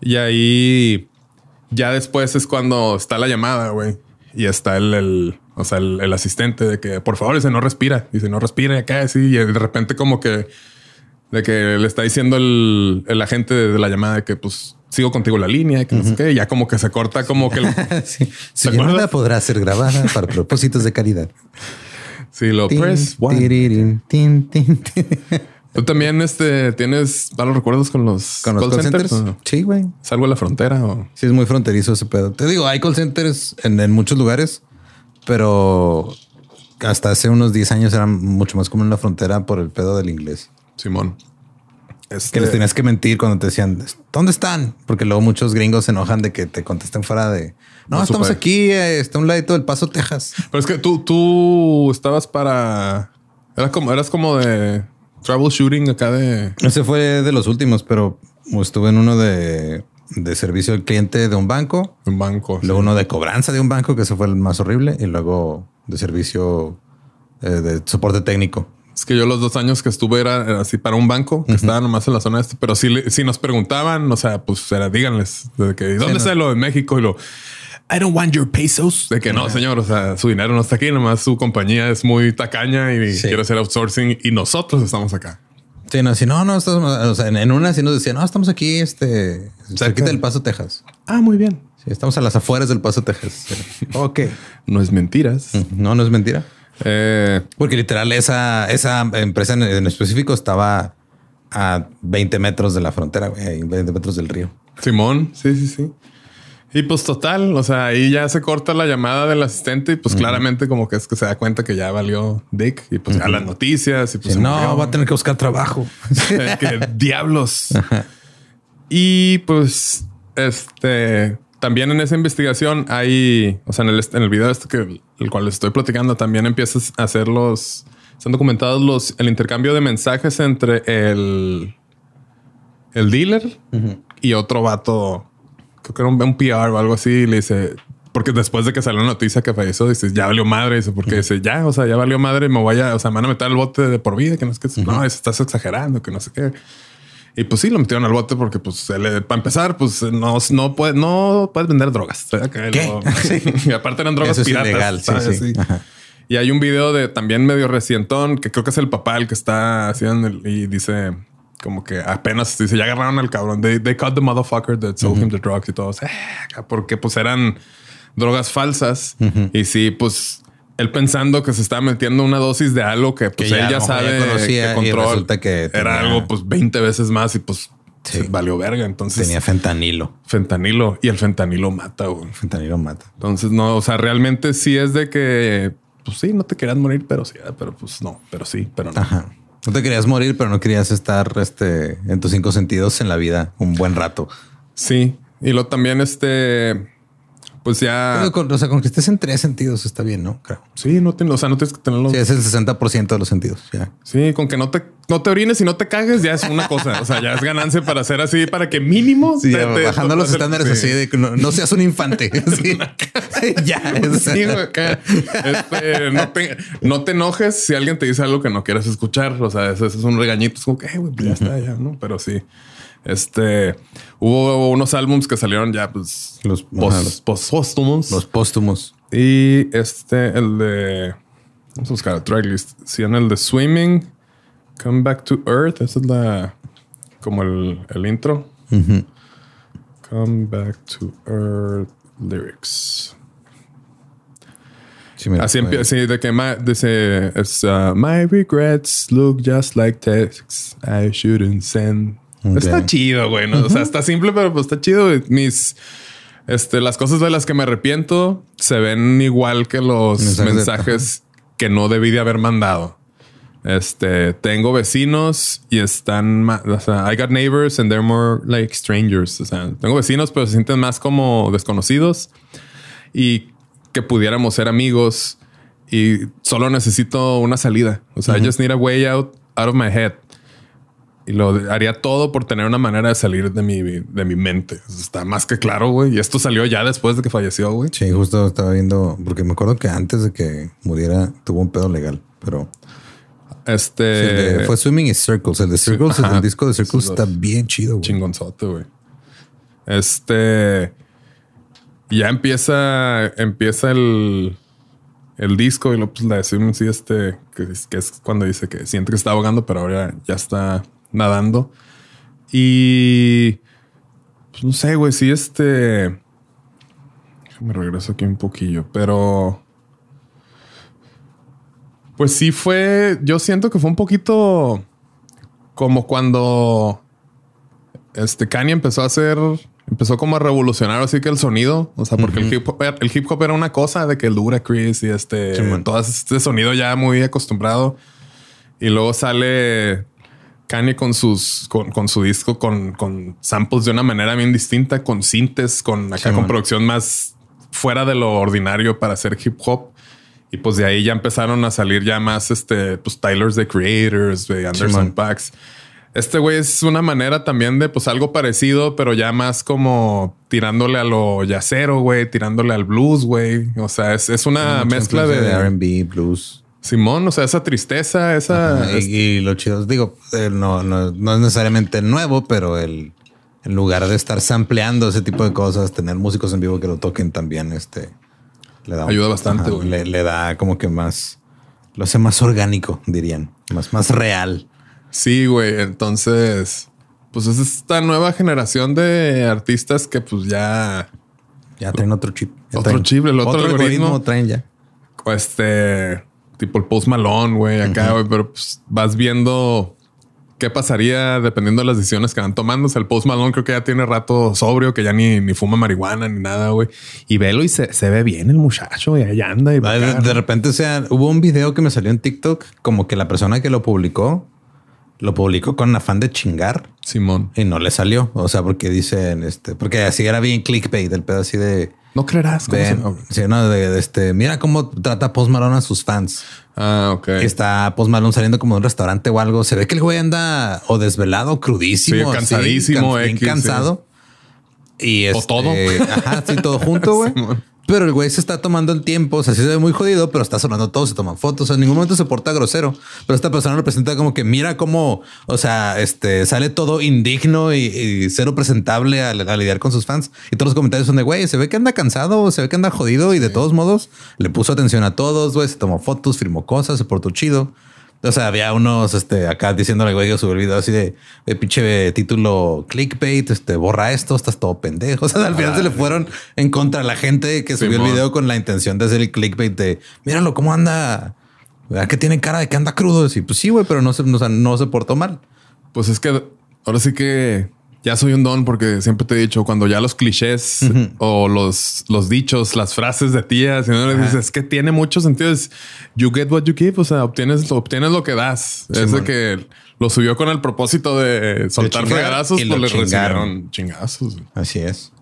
y ahí ya después es cuando está la llamada, güey. Y está el, o sea, el, asistente de que por favor, ese no respira. Dice no respira acá, sí. Y de repente, como que de que le está diciendo el, agente de, la llamada de que pues sigo contigo la línea, que no sé qué. ya como que se corta, como que La sí. llamada podrá ser grabada para propósitos de caridad. Sí, lo ¿Tú también este, tienes malos recuerdos con los, call, centers? Sí, güey. ¿Salgo a la frontera? O? Sí, es muy fronterizo ese pedo. Te digo, hay call centers en, muchos lugares, pero hasta hace unos 10 años era mucho más común en la frontera por el pedo del inglés. Simón. Este, que les tenías que mentir cuando te decían, ¿dónde están? Porque luego muchos gringos se enojan de que te contesten fuera de, no, estamos aquí, eh, está un ladito del Paso, Texas. Pero es que tú, tú estabas para, eras como, eras como de troubleshooting acá de... Ese fue de los últimos, pero estuve en uno de, de servicio al cliente de un banco. Un banco. Luego uno de cobranza de un banco, que ese fue el más horrible. Y luego de servicio eh, de soporte técnico. Es que yo los dos años que estuve era así para un banco que estaba nomás en la zona este, pero si, nos preguntaban, o sea, pues era díganles de que dónde está lo de México y lo I don't want your pesos. De que no, señor, o sea, su dinero no está aquí, nomás su compañía es muy tacaña y quiere hacer outsourcing y nosotros estamos acá. Sí, no, si no, no, estamos, en, una sí nos decían, no, estamos aquí, este, cerquita del Paso, Texas. Ah, muy bien. estamos a las afueras del Paso, Texas. ok. no es mentiras. No, no es mentira. Eh, Porque literal, esa, esa empresa en, específico estaba a 20 metros de la frontera, güey, 20 metros del río. Simón, sí, sí, sí. Y pues total, o sea, ahí ya se corta la llamada del asistente y pues claramente como que es que se da cuenta que ya valió Dick y pues a las noticias y pues, no, va a tener que buscar trabajo. que diablos. Y pues, este, también en esa investigación hay, o sea, en el, en el video este que el cual estoy platicando, también empiezas a hacer los. Están documentados los, el intercambio de mensajes entre el, el dealer y otro vato. Creo que era un, PR o algo así. le dice, porque después de que salió la noticia que falleció, dices, ya valió madre. Dice, porque dice, ya, o sea, ya valió madre. Me voy a, o sea, me van a meter al bote de por vida. Que no es que, no, estás exagerando, que no sé qué. Y pues sí, lo metieron al bote porque, pues, para empezar, pues no, no, puede, no puedes vender drogas. y aparte eran drogas piratas. Y hay un video de también medio recientón que creo que es el papá el que está haciendo y dice como que apenas dice ya agarraron al cabrón. They, caught the motherfucker that sold him the drugs y todo. porque pues eran drogas falsas. Y sí, pues él pensando que se estaba metiendo una dosis de algo que, pues, él ya, sabe que era algo pues 20 veces más y pues valió verga. Entonces tenía fentanilo. Fentanilo y el fentanilo mata. Güey. fentanilo mata. Entonces, no, o sea, realmente sí es de que pues sí, no te querías morir, pero sí, ah, pero pues no, pero sí, pero no. No te querías morir, pero no querías estar este, en tus cinco sentidos en la vida un buen rato. Sí. Y lo también este pues ya. o sea, con que estés en tres sentidos está bien, ¿no? Sí, no o sea, no tienes que tenerlo. Sí, es el 60% de los sentidos. Sí, con que no te, te orines y no te cagues, ya es una cosa. O sea, ya es ganancia para hacer así, para que mínimo. bajando los estándares así de que no, seas un infante. sí. ya. Este, no, te, enojes si alguien te dice algo que no quieras escuchar. O sea, eso, es un regañito. Es como que, pues ya está, ya, ¿no? Pero sí. Este hubo unos álbums que salieron ya, pues los, los póstumos. Los póstumos. Y este, el de vamos a buscar el tracklist. Si en el de Swimming, Come Back to Earth, esa es la como el, el intro. Come Back to Earth lyrics. Así empieza, de que my, dice, uh, my regrets look just like texts I shouldn't send. Está chido, güey. O sea, está simple, pero pues está chido. Mis. Este, las cosas de las que me arrepiento se ven igual que los mensajes, que no debí de haber mandado. Este, tengo vecinos y están más, o sea, I got neighbors and they're more like strangers. O sea, tengo vecinos, pero se sienten más como desconocidos y que pudiéramos ser amigos y solo necesito una salida. O sea, I just need a way out out of my head. Y lo haría todo por tener una manera de salir de mi, de mi mente. Está más que claro, güey. Y esto salió ya después de que falleció, güey. Sí, justo estaba viendo, porque me acuerdo que antes de que muriera tuvo un pedo legal, pero... Este... fue Swimming in Circles. El de Circles, el disco de Circles está bien chido, güey. Chingonzote, güey. Este... Ya empieza, empieza el, el disco y lo, pues, de decimos sí, este, que, que, es cuando dice que siente que está ahogando, pero ahora ya está nadando. Y pues, no sé, güey, si este. Me regreso aquí un poquillo, pero. Pues sí fue. Yo siento que fue un poquito como cuando este Kanye empezó a hacer. Empezó como a revolucionar así que el sonido. O sea, porque el, hip -hop, era una cosa de que el Dura Chris y este. este sonido ya muy acostumbrado. Y luego sale Kanye con sus con, su disco con, con, samples de una manera bien distinta, con sintes, con acá con producción más fuera de lo ordinario para hacer hip hop. Y pues de ahí ya empezaron a salir ya más este, pues Tyler's The Creators, de eh, Anderson sí, Este güey es una manera también de pues algo parecido, pero ya más como tirándole a lo yacero, güey, tirándole al blues, güey. O sea, es, una mezcla de, de RB, blues. Simón, o sea, esa tristeza, esa... y, lo chido, digo, eh, no, es necesariamente nuevo, pero el, en lugar de estar sampleando ese tipo de cosas, tener músicos en vivo que lo toquen también, este... Le da Ayuda bastante, le, da como que más... Lo hace más orgánico, dirían. Más, más real. Sí, güey. Entonces, pues es esta nueva generación de artistas que pues ya... Ya traen otro chip. otro chip, el otro, ritmo algoritmo, algoritmo traen ya. Este tipo el Post Malone, güey, acá, güey, pero pues, vas viendo qué pasaría dependiendo de las decisiones que van tomando. O sea, el Post Malone creo que ya tiene rato sobrio, que ya ni, fuma marihuana ni nada, güey. Y velo y se, ve bien el muchacho y allá anda. Y de, repente, o sea, hubo un video que me salió en TikTok, como que la persona que lo publicó, lo publicó con afán de chingar. Simón. Y no le salió. O sea, porque dicen, este, porque así era bien clickbait, el pedo así de no creerás. Ven, de, este, mira cómo trata Post Malone a sus fans. Ah, ok. está Post Malone saliendo como de un restaurante o algo. Se ve que el güey anda o desvelado, crudísimo, sí, cansadísimo, cansado. Y este, todo. Ajá, sí, todo junto, güey. Pero el güey se está tomando el tiempo, o sea, sí se ve muy jodido, pero está sonando todo, se toman fotos, en ningún momento se porta grosero. Pero esta persona lo presenta como que mira cómo, o sea, este sale todo indigno y, cero presentable al lidiar con sus fans. Y todos los comentarios son de güey, se ve que anda cansado, se ve que anda jodido y de todos modos le puso atención a todos, güey, se tomó fotos, firmó cosas, se portó chido. O sea, había unos este, acá diciéndole güey que subí el video así de, pinche título clickbait, este, borra esto, estás todo pendejo. O sea, al final se le ah, fueron en contra a la gente que subió el video con la intención de hacer el clickbait de, míralo cómo anda, ¿verdad que tiene cara de que anda crudo? Y pues sí, güey, pero no se portó mal. Pues es que ahora sí que ya soy un don porque siempre te he dicho, cuando ya los clichés o los, los dichos, las frases de tías, es que tiene mucho sentido, you get what you give, o sea, obtienes, obtienes lo que das. es de que lo subió con el propósito de soltar fregadazos, pues le recibieron chingazos. Así es.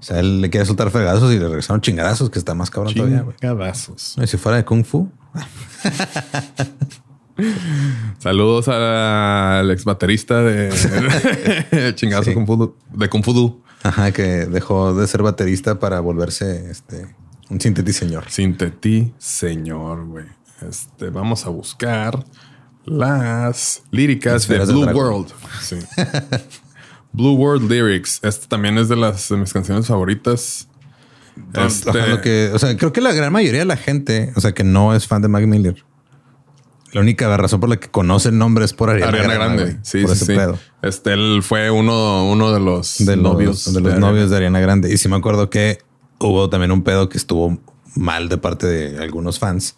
O sea, él le quiere soltar fregazos y le regresaron chingazos, que está más cabrón todavía. Chingadazos. Si fuera de Kung Fu. Saludos al ex baterista de Chingazo Kung Fu, de Kung Ajá, que dejó de ser baterista para volverse este, un Sintetí señor, güey. Este, vamos a buscar las líricas de Blue World. Blue World Lyrics. Esta también es de las mis canciones favoritas. Este o sea, creo que la gran mayoría de la gente, o sea, que no es fan de Mac Miller, la única razón por la que conoce el nombre es por Ariana, Grande. sí, por ese Pedo. Este él fue uno, uno de los novios. de los novios de Ariana Grande. Y sí me acuerdo que hubo también un pedo que estuvo mal de parte de algunos fans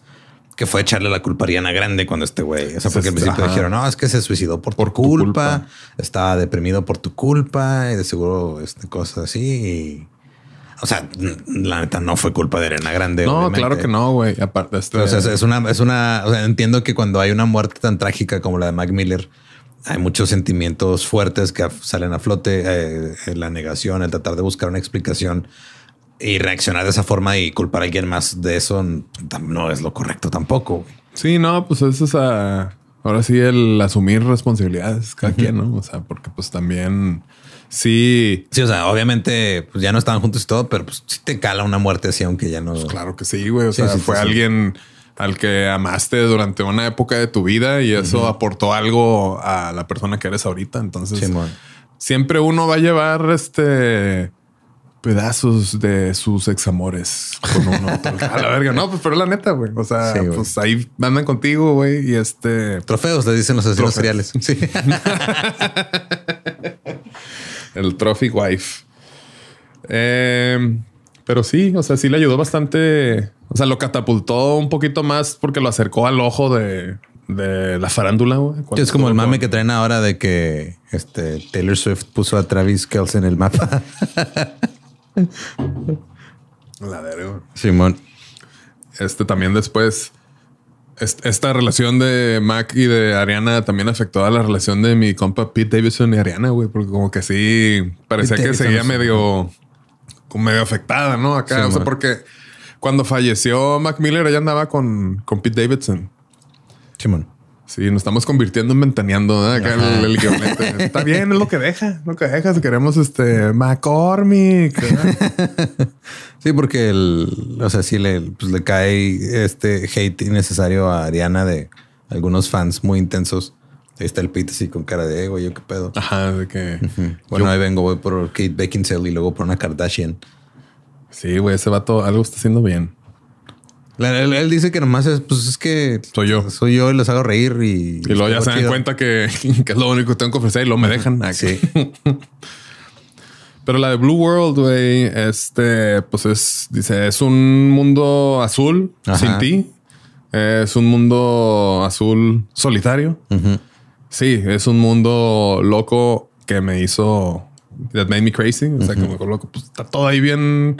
que fue echarle la culpa a Ariana Grande cuando este güey. O sea, porque al principio dijeron, no, es que se suicidó por, tu, culpa, estaba deprimido por tu culpa y de seguro este, cosas así. O sea, la neta no fue culpa de Arena Grande. No, claro que no, güey. Aparte, este o sea, es una, es una, entiendo que cuando hay una muerte tan trágica como la de Mac Miller, hay muchos sentimientos fuertes que salen a flote, eh, la negación, el tratar de buscar una explicación y reaccionar de esa forma y culpar a alguien más de eso no es lo correcto tampoco. Sí, no, pues eso es a, ahora sí el asumir responsabilidades cada quien, ¿no? O sea, porque pues también Sí. Sí, o sea, obviamente pues, ya no estaban juntos y todo, pero pues sí te cala una muerte así, aunque ya no. Pues, claro que sí, güey. O sea, fue alguien al que amaste durante una época de tu vida y eso aportó algo a la persona que eres ahorita. Entonces, siempre uno va a llevar este pedazos de sus examores con uno a la verga. No, pues pero la neta, güey. O sea, pues ahí andan contigo, güey. Y este trofeos le dicen los asesinos seriales. Sí. el Trophy Wife. Em, pero sí, o sea, sí le ayudó bastante. O sea, lo catapultó un poquito más porque lo acercó al ojo de, de la farándula. Es como el mame que traen ahora de que este, Taylor Swift puso a Travis Kelce en el mapa. la Simón. Este también después esta relación de Mac y de Ariana también afectó a la relación de mi compa Pete Davidson y Ariana, güey, porque como que sí parecía que seguía medio, medio afectada, ¿no? Acá, o sea, porque cuando falleció Mac Miller, ella andaba con, con Pete Davidson. Simón. Sí, nos estamos convirtiendo en ventaneando. ¿eh? Acá el, el Está bien, es lo que deja, lo que deja. queremos este McCormick. sí, porque el, o sea, sí le, pues, le cae este hate innecesario a Ariana de algunos fans muy intensos. Ahí está el Pete así con cara de, ego, yo qué pedo. Ajá, de que. Bueno, ahí vengo, voy por Kate Beckinsale y luego por una Kardashian. Sí, güey, ese vato algo está haciendo bien. Él, dice que nomás es, pues es que soy yo. Soy yo y los hago reír y. Y luego ya se dan cuenta que, que, es lo único que tengo que ofrecer y lo me dejan. Ah, sí. Pero la de Blue World, güey, este, pues es, dice, es un mundo azul sin ti. Es un mundo azul solitario. Sí, es un mundo loco que me hizo. That made me crazy. O sea, que me loco. Pues, está todo ahí bien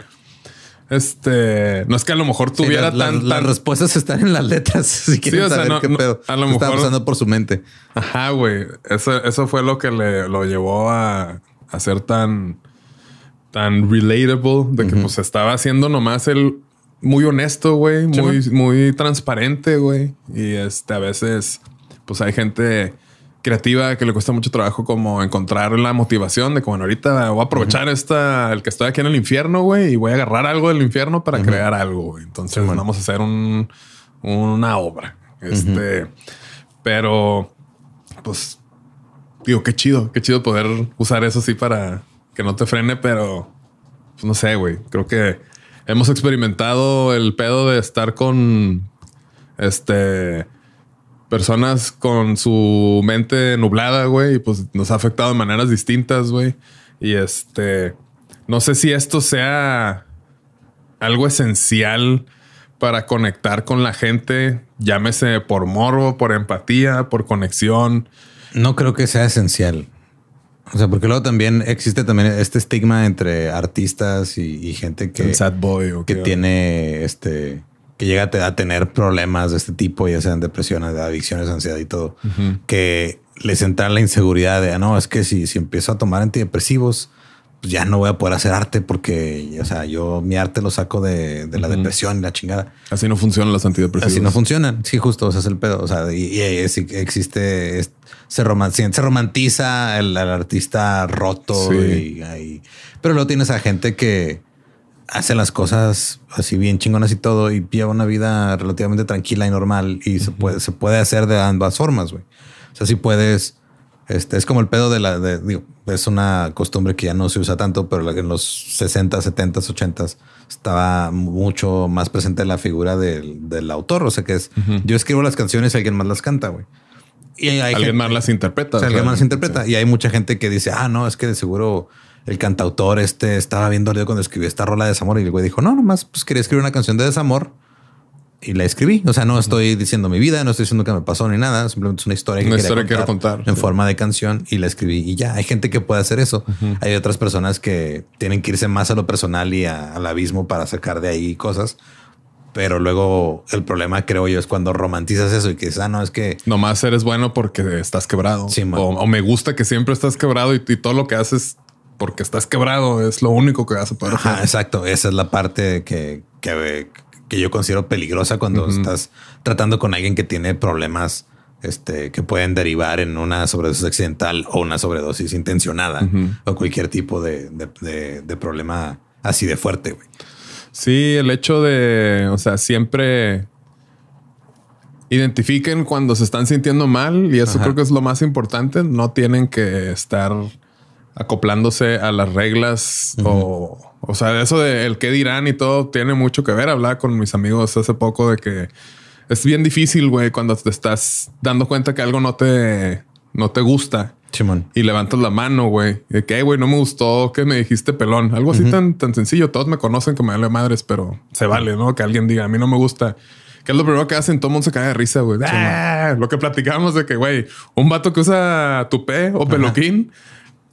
este, no es que a lo mejor tuviera tan, Las respuestas están en las letras. Si quieres saber qué pedo. a lo mejor. pasando por su mente. Ajá, güey. Eso, fue lo que le lo llevó a, hacer ser tan, tan relatable de que pues estaba haciendo nomás el muy honesto, güey, muy, muy transparente, güey. Y este, a veces, pues hay gente creativa que le cuesta mucho trabajo como encontrar la motivación de como bueno, ahorita voy a aprovechar esta, el que estoy aquí en el infierno, güey, y voy a agarrar algo del infierno para crear algo. Entonces vamos a hacer una obra. Este, pero pues digo, qué chido, qué chido poder usar eso así para que no te frene, pero pues, no sé, güey. Creo que hemos experimentado el pedo de estar con este personas con su mente nublada, güey, y pues nos ha afectado de maneras distintas, güey. Y este, no sé si esto sea algo esencial para conectar con la gente, llámese por morbo, por empatía, por conexión. No creo que sea esencial. O sea, porque luego también existe también este estigma entre artistas y, gente que... El sad boy. o Que tiene este que llega a tener problemas de este tipo, ya sean depresiones, adicciones, ansiedad y todo, que les entra la inseguridad de, ah, no, es que si, empiezo a tomar antidepresivos, pues ya no voy a poder hacer arte porque, o sea, yo mi arte lo saco de, la depresión y la chingada. Así no funcionan las antidepresivas. Así no funcionan. Sí, justo, o sea, es el pedo. O sea, y, existe, se, se romantiza el, artista roto pero luego tienes a gente que hace las cosas así bien chingonas y todo y lleva una vida relativamente tranquila y normal y se, puede, se puede hacer de ambas formas, güey. O sea, si puedes, este, es como el pedo de la, de, digo, es una costumbre que ya no se usa tanto, pero en los 60, 70, 80 estaba mucho más presente la figura del, del autor, o sea, que es, yo escribo las canciones y alguien más las canta, güey. Y hay alguien más las interpreta. alguien más las interpreta. Y hay mucha gente que dice, ah, no, es que de seguro el cantautor este estaba bien dolido cuando escribió esta rola de desamor y el güey dijo, no, nomás pues quería escribir una canción de desamor y la escribí. O sea, no estoy diciendo mi vida, no estoy diciendo que me pasó ni nada, simplemente es una historia que, una contar, en forma de canción y la escribí y ya. Hay gente que puede hacer eso. Hay otras personas que tienen que irse más a lo personal y al abismo para sacar de ahí cosas. Pero luego el problema, creo yo, es cuando romantizas eso y que ah, no, es que... Nomás eres bueno porque estás quebrado. o, me gusta que siempre estás quebrado y, y todo lo que haces porque estás quebrado, es lo único que vas a poder Exacto, esa es la parte que, que, yo considero peligrosa cuando estás tratando con alguien que tiene problemas este, que pueden derivar en una sobredosis accidental o una sobredosis intencionada o cualquier tipo de, problema así de fuerte. Sí, el hecho de, o sea, siempre identifiquen cuando se están sintiendo mal y eso creo que es lo más importante. No tienen que estar acoplándose a las reglas o, o sea, eso de el qué dirán y todo tiene mucho que ver. Hablaba con mis amigos hace poco de que es bien difícil, güey, cuando te estás dando cuenta que algo no te, no te gusta. Y levantas la mano, güey. De que, güey, no me gustó que me dijiste pelón. Algo así tan, sencillo. Todos me conocen que me madres, pero se vale, ¿no? Que alguien diga, a mí no me gusta. Que es lo primero que hacen, todo mundo se cae de risa, güey. Ah, lo que platicamos de que, güey, un vato que usa tupé o peluquín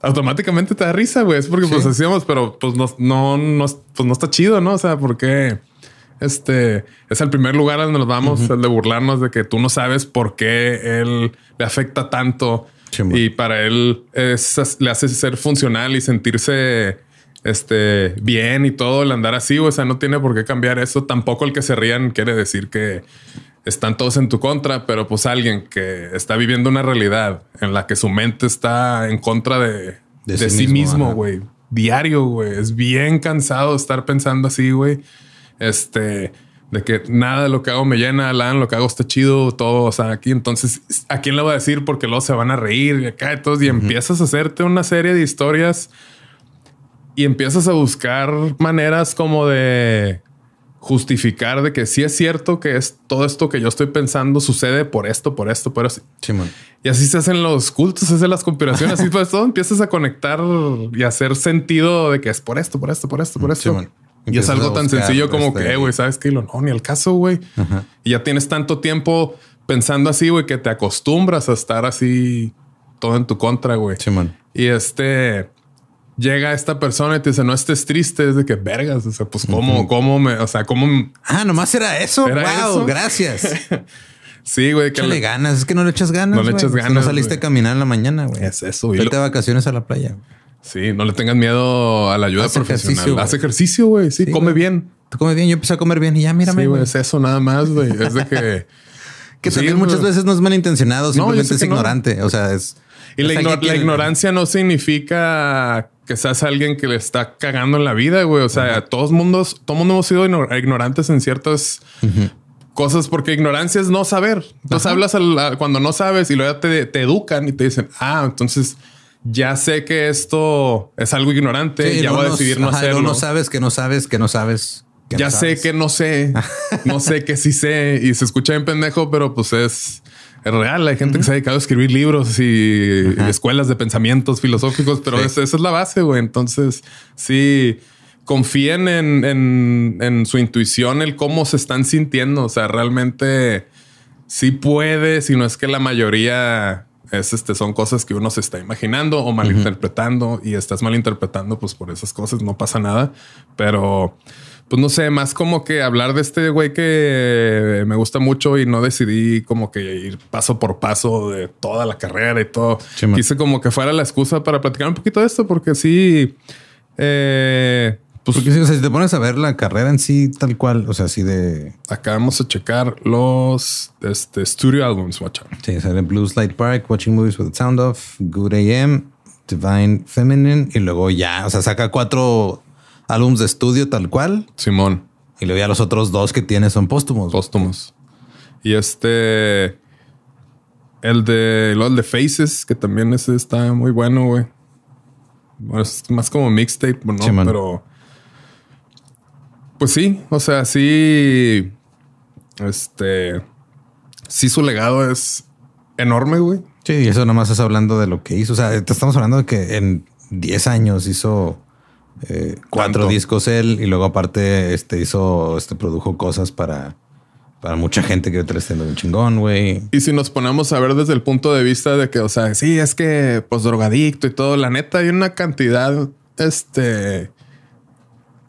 automáticamente te da risa, güey. Es porque pues decíamos, pero pues no, pues, no, está chido, ¿no? O sea, porque este es el primer lugar al donde nos vamos, el de burlarnos de que tú no sabes por qué él le afecta tanto. Y para él le hace ser funcional y sentirse este, bien y todo el andar así, o sea, no tiene por qué cambiar eso. Tampoco el que se rían quiere decir que están todos en tu contra, pero pues alguien que está viviendo una realidad en la que su mente está en contra de, sí, mismo, güey. Diario, güey. Es bien cansado estar pensando así, güey. Este, de que nada de lo que hago me llena, Alan, lo que hago está chido, todo, o sea, aquí. Entonces, ¿a quién le voy a decir? Porque luego se van a reír y acá, y empiezas a hacerte una serie de historias y empiezas a buscar maneras como de justificar de que sí es cierto que es todo esto que yo estoy pensando sucede por esto, por esto, por así. Y así se hacen los cultos, se hacen las conspiraciones, así pues todo empiezas a conectar y hacer sentido de que es por esto, por esto, por esto, por esto. Y es algo tan sencillo como este, que, eh, güey, ¿sabes qué? No, ni el caso, güey. Y ya tienes tanto tiempo pensando así, güey, que te acostumbras a estar así todo en tu contra, güey. Y este llega esta persona y te dice, no estés triste, es de que vergas, o sea, pues cómo, cómo me, o sea, cómo... Ah, nomás era eso, wow, gracias. sí, güey. Que le ganas, es que no le echas ganas. No le echas ganas. no saliste a caminar en la mañana, güey. Es eso, güey. Vete a vacaciones a la playa. Sí, no le tengas miedo a la ayuda profesional. Haz ejercicio, güey. Sí, come bien. Tú come bien, yo empecé a comer bien y ya mírame. Sí, güey, es eso nada más, güey. Es de que... que también muchas veces no es malintencionado, simplemente es ignorante. O sea, es... Y la, ignorancia no significa que seas alguien que le está cagando en la vida, güey. O sea, a todos mundos, todo mundo hemos sido ignorantes en ciertas cosas, porque ignorancia es no saber. Entonces hablas cuando no sabes y luego te, educan y te dicen, ah, entonces ya sé que esto es algo ignorante, y ya voy a decidir no hacerlo. No, sabes que no sabes que no sabes. ya sé que no sé, no sé que sí sé y se escucha en pendejo, pero pues es es real. Hay gente que se ha dedicado a escribir libros y escuelas de pensamientos filosóficos, pero esa, es la base, güey. Entonces, sí, confíen en, su intuición, el cómo se están sintiendo. O sea, realmente sí puede, si no es que la mayoría es este, son cosas que uno se está imaginando o malinterpretando y estás malinterpretando, pues por esas cosas no pasa nada, pero pues no sé, más como que hablar de este güey que me gusta mucho y no decidí como que ir paso por paso de toda la carrera y todo. Quise como que fuera la excusa para platicar un poquito de esto porque sí... Eh, pues si te pones a ver la carrera en sí tal cual, o sea, así de... Acabamos de checar los este, studio albums, watch Sí, sale Blue Light Park, Watching Movies with the Sound Off, Good AM, Divine Feminine y luego ya, o sea, saca cuatro álbums de estudio tal cual. Simón. Y luego ya los otros dos que tiene son póstumos. Póstumos. Y este. El de. Lo, el de Faces, que también ese está muy bueno, güey. es más como mixtape, ¿no? Pero. Pues sí, o sea, sí. Este. Sí, su legado es enorme, güey. Sí, y eso nomás es hablando de lo que hizo. O sea, te estamos hablando de que en 10 años hizo eh, cuatro discos él y luego aparte este hizo, este produjo cosas para, para mucha gente que ahorita está un chingón, güey. Y si nos ponemos a ver desde el punto de vista de que, o sea, sí, es que pues drogadicto y todo, la neta hay una cantidad, este,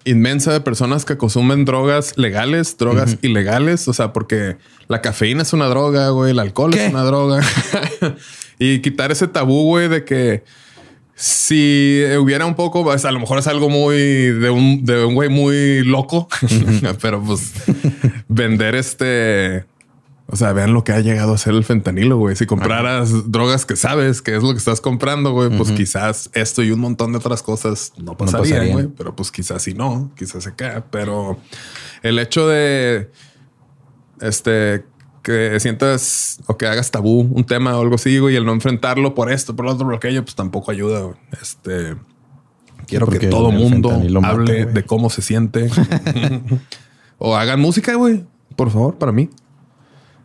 inmensa de personas que consumen drogas legales, drogas ilegales, o sea, porque la cafeína es una droga, güey, el alcohol es una droga. y quitar ese tabú, güey, de que si hubiera un poco, pues, a lo mejor es algo muy de un, de un güey muy loco, pero pues vender este. O sea, vean lo que ha llegado a ser el fentanilo, güey. Si compraras drogas que sabes que es lo que estás comprando, güey, pues quizás esto y un montón de otras cosas no pasarían, no güey. Pero pues quizás si no, quizás se queda. Pero el hecho de este que sientas o que hagas tabú un tema o algo así, güey, y el no enfrentarlo por esto, por lo otro, por aquello, pues tampoco ayuda. Este quiero que todo mundo hable de cómo se siente o hagan música, güey, por favor, para mí.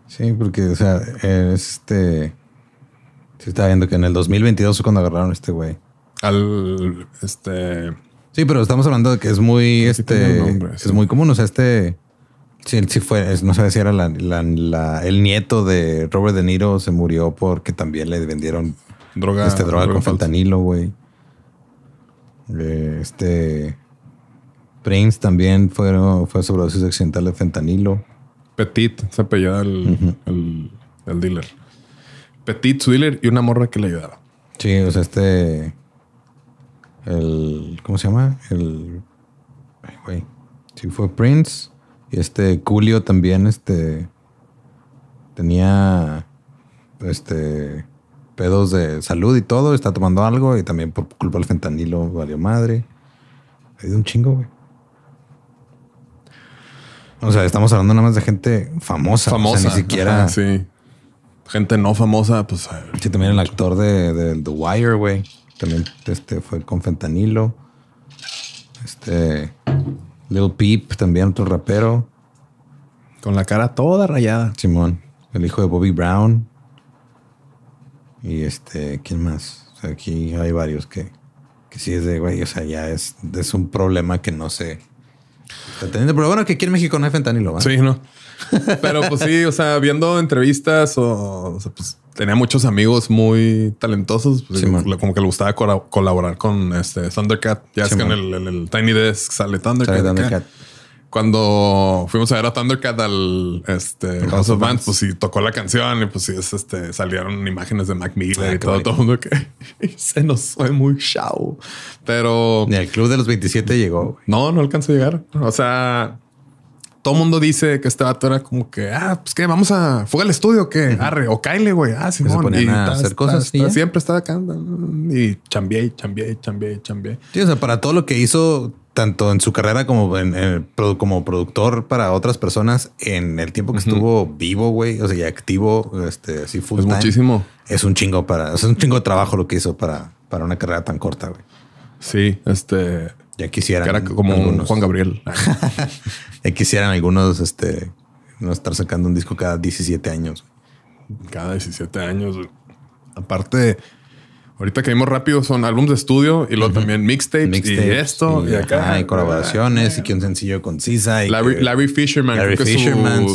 Sí, porque, o sea, este se está viendo que en el 2022 es cuando agarraron a este güey. Al este. Sí, pero estamos hablando de que es muy, este, es muy común. O sea, este Sí, sí fue, no sé si era el nieto de Robert De Niro, se murió porque también le vendieron droga, este, droga, con fentanilo, güey. Eh, este Prince también fue, fue sobredosis accidental de fentanilo. Petit se apellida el, el, dealer. Petit, su dealer y una morra que le ayudaba. Sí, o sea, este. El. ¿Cómo se llama? El. güey. Sí, fue Prince. Y Este Julio también este, tenía este, pedos de salud y todo, está tomando algo y también por culpa del fentanilo valió madre. Ha ido un chingo, güey. O sea, estamos hablando nada más de gente famosa. Famosa. ni siquiera. sí. Gente no famosa, pues. Sí, también el actor de, The Wire, güey. También este, fue con fentanilo. Este. Lil Peep, también otro rapero. Con la cara toda rayada. Simón, el hijo de Bobby Brown. Y este, ¿quién más? aquí hay varios que, que sí es de, güey, o sea, ya es, es un problema que no sé. Teniendo, pero bueno, que aquí en México no hay fentanilo, ¿verdad? Sí, no. Pero pues sí, o sea, viendo entrevistas o, pues, tenía muchos amigos muy talentosos, pues, como que le gustaba colaborar con este Thundercat. Ya es que en el, Tiny Desk sale Thundercat. Cuando fuimos a ver a Thundercat al este, House, of Bands, pues sí tocó la canción y pues sí este, salieron imágenes de Mac Miller ah, y todo, todo, el mundo que se nos fue muy chao. Pero el club de los 27 llegó. No, no alcanzó a llegar. O sea, todo el mundo dice que este vato era como que, ah, pues que vamos a, fue al estudio, que arre, o caile, güey, ah, sí, se hacer cosas. siempre estaba acá y chambié, chambié, chambeé, chambeé. Sí, o sea, para todo lo que hizo, tanto en su carrera como en, como productor para otras personas en el tiempo que estuvo vivo, güey, o sea, y activo, este, así full es muchísimo. Es un chingo para, es un chingo de trabajo lo que hizo para, para una carrera tan corta, güey. Sí, este, ya quisieran. como Juan Gabriel. ya quisieran algunos este, no estar sacando un disco cada 17 años. Cada 17 años. Aparte, ahorita que vimos rápido son álbumes de estudio y luego también mixtape y esto y, acá. hay colaboraciones y quien un sencillo Cisa. Y Larry, Fisherman, Fisherman,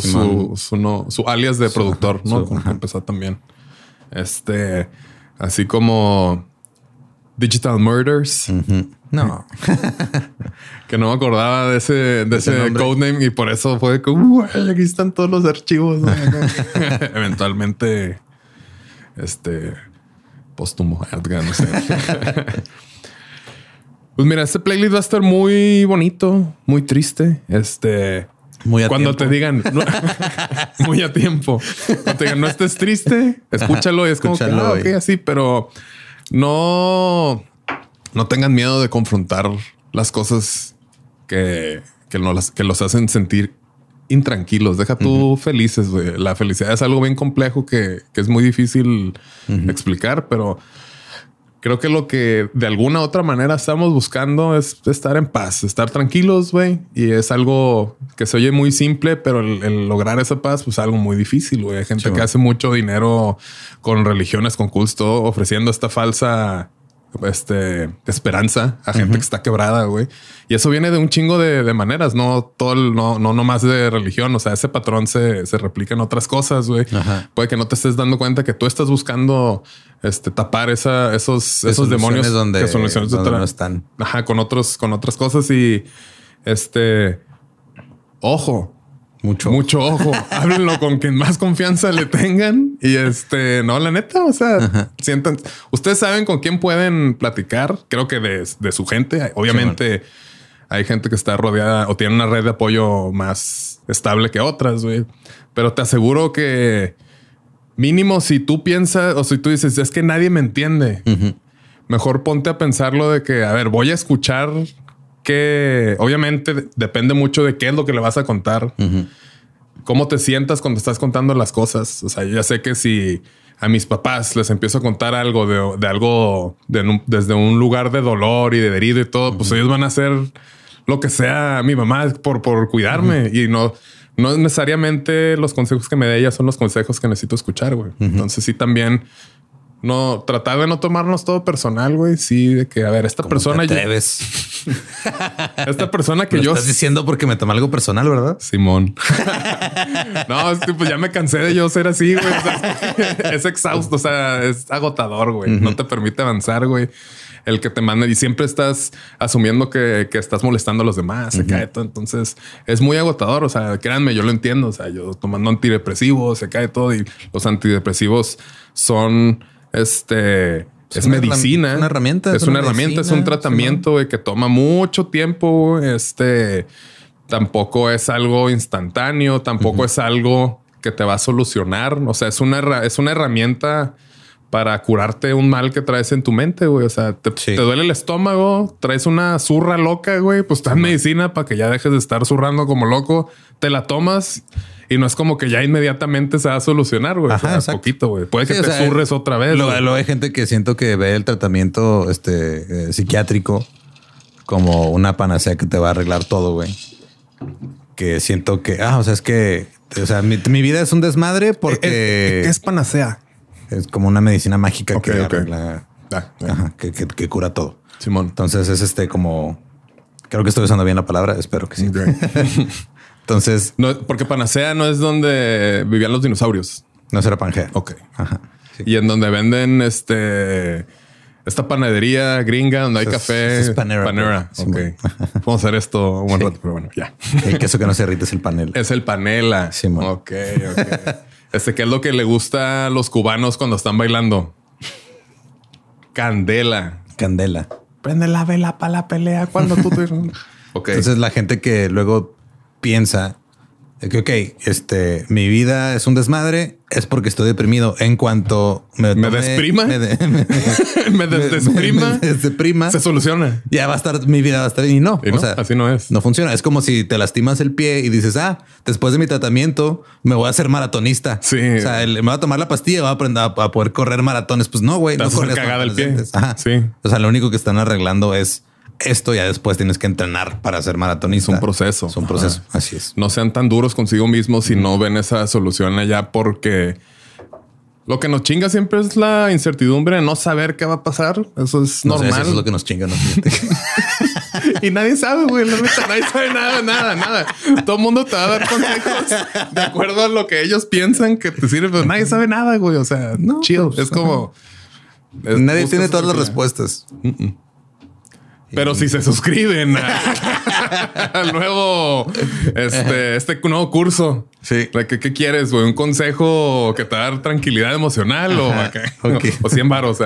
su, alias de productor, ¿no? Con empezó también. Este, así como Digital Murders. No. que no me acordaba de ese, codename y por eso fue como, uh, aquí están todos los archivos. Eventualmente, este, póstumo. No pues mira, este playlist va a estar muy bonito, muy triste. Este... Muy a Cuando te digan, muy a tiempo. no estés triste, escúchalo y es como que, no, ah, así, pero no, no tengan miedo de confrontar las cosas que, que, las, los hacen sentir intranquilos. Deja tú felices. La felicidad es algo bien complejo que, es muy difícil explicar, pero creo que lo que de alguna u otra manera estamos buscando es estar en paz, estar tranquilos, güey. Y es algo que se oye muy simple, pero el, lograr esa paz, pues, es algo muy difícil, güey. Hay gente que hace mucho dinero con religiones, con culto, ofreciendo esta falsa este, esperanza a gente que está quebrada, güey. Y eso viene de un chingo de, maneras, no todo, no, no, no más de religión. O sea, ese patrón se, se replica en otras cosas, güey. Puede que no te estés dando cuenta que tú estás buscando este, tapar esa, esos, esos demonios donde, soluciones no están. Ajá, con otros, con otras cosas y este, ojo, mucho. Mucho ojo. Háblenlo con quien más confianza le tengan. Y este, no, la neta, o sea, sientan. Ustedes saben con quién pueden platicar. Creo que de, su gente. Obviamente, hay gente que está rodeada o tiene una red de apoyo más estable que otras, güey. Pero te aseguro que mínimo si tú piensas o si tú dices es que nadie me entiende. Mejor ponte a pensarlo de que, a ver, voy a escuchar que obviamente depende mucho de qué es lo que le vas a contar, cómo te sientas cuando estás contando las cosas. O sea, ya sé que si a mis papás les empiezo a contar algo de, algo desde un lugar de dolor y de herido y todo, pues ellos van a hacer lo que sea mi mamá por, por cuidarme y no, no necesariamente los consejos que me dé ella son los consejos que necesito escuchar, güey. Entonces sí también no tratar de no tomarnos todo personal, güey. Sí, de que a ver, esta persona te esta persona que yo estás diciendo porque me tomé algo personal, ¿verdad? Simón. no, es pues, ya me cansé de yo ser así, güey. es exhausto, o sea, es agotador, güey. No te permite avanzar, güey. El que te manda y siempre estás asumiendo que, estás molestando a los demás. Se cae todo. Entonces es muy agotador. O sea, créanme, yo lo entiendo. O sea, yo tomando antidepresivos, se cae todo y los antidepresivos son este es, medicina. Es una herramienta. Es, una, herramienta, es un tratamiento que toma mucho tiempo. Este tampoco es algo instantáneo, tampoco es algo que te va a solucionar. O sea, es una, es una herramienta para curarte un mal que traes en tu mente, güey. O sea, te, duele el estómago, traes una zurra loca, güey. Pues está medicina para que ya dejes de estar zurrando como loco. Te la tomas y no es como que ya inmediatamente se va a solucionar, güey. Ajá, poquito, güey. Puede que te surres otra vez. Lo, hay gente que siento que ve el tratamiento este, eh, psiquiátrico como una panacea que te va a arreglar todo, güey. Que siento que, ah, o sea, es que, o sea, mi, vida es un desmadre eh, eh, porque... es panacea? Es como una medicina mágica ah, que, que, que, cura todo. Simón. Entonces es este como... Creo que estoy usando bien la palabra, espero que sí. Entonces, no, porque Panacea no es donde vivían los dinosaurios. No será Pangea. Ok. Y en donde venden este esta panadería gringa donde hay café. Es Panera. Pues. Panera. Ok. Vamos a hacer esto un buen rato, pero bueno, ya. El queso que no se derrite es el panela. Es el panela. Sí, man. Ok, ok. Este, ¿qué es lo que le gusta a los cubanos cuando están bailando? Candela. Candela. Prende la vela para la pelea cuando tú te... okay. Entonces la gente que luego piensa que, ok, este, mi vida es un desmadre, es porque estoy deprimido. En cuanto me, desprima, me, desprima, se soluciona. Ya va a estar, mi vida va a estar y no, así no es. No funciona. Es como si te lastimas el pie y dices, ah, después de mi tratamiento me voy a hacer maratonista. Sí. O me va a tomar la pastilla, va a aprender a, poder correr maratones. Pues no, güey. No cagada el pie. Sí. O sea, lo único que están arreglando es esto ya después tienes que entrenar para hacer maratonista. Es un proceso. Es un proceso. Así es. No sean tan duros consigo mismos si no ven esa solución allá porque lo que nos chinga siempre es la incertidumbre de no saber qué va a pasar. Eso es normal. eso es lo que nos chinga. ¿no? y nadie sabe, güey. nadie sabe nada, nada, nada. Todo el mundo te va a dar consejos de acuerdo a lo que ellos piensan que te sirve, pero nadie sabe nada, güey. O sea, no, chill. Pues, es como. nadie tiene todas las respuestas. Pero si se suscriben al nuevo, este, este nuevo curso. Sí. ¿Qué, qué quieres, güey? ¿Un consejo que te da tranquilidad emocional o, o, 100 baros?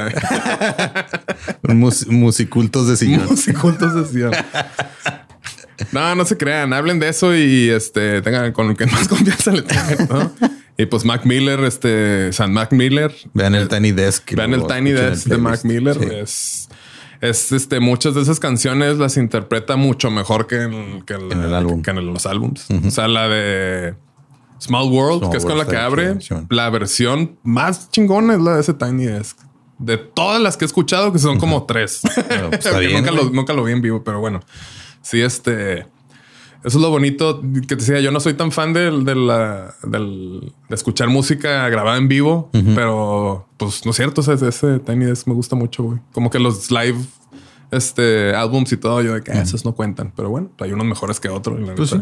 musicultos de sillón. Musicultos de No, no se crean. Hablen de eso y este tengan con que más confianza le tengan, ¿no? Y pues Mac Miller, este San Mac Miller. Vean el Tiny Desk. Vean el Tiny Desk de Mac Miller. Es es este, muchas de esas canciones las interpreta mucho mejor que en, los álbums, O sea, la de Small World, que es con la que abre, la versión más chingona es la de ese Tiny Desk. De todas las que he escuchado, que son como tres. Pues, nunca, lo, nunca, lo, vi en vivo, pero bueno. Sí, este. Eso es lo bonito que te decía. Yo no soy tan fan de, del, de escuchar música grabada en vivo, pero pues no es cierto. ese Tiny Desk me gusta mucho, güey. Como que los live este álbums y todo, yo de que ah, esos no cuentan, pero bueno, hay unos mejores que otros. Pues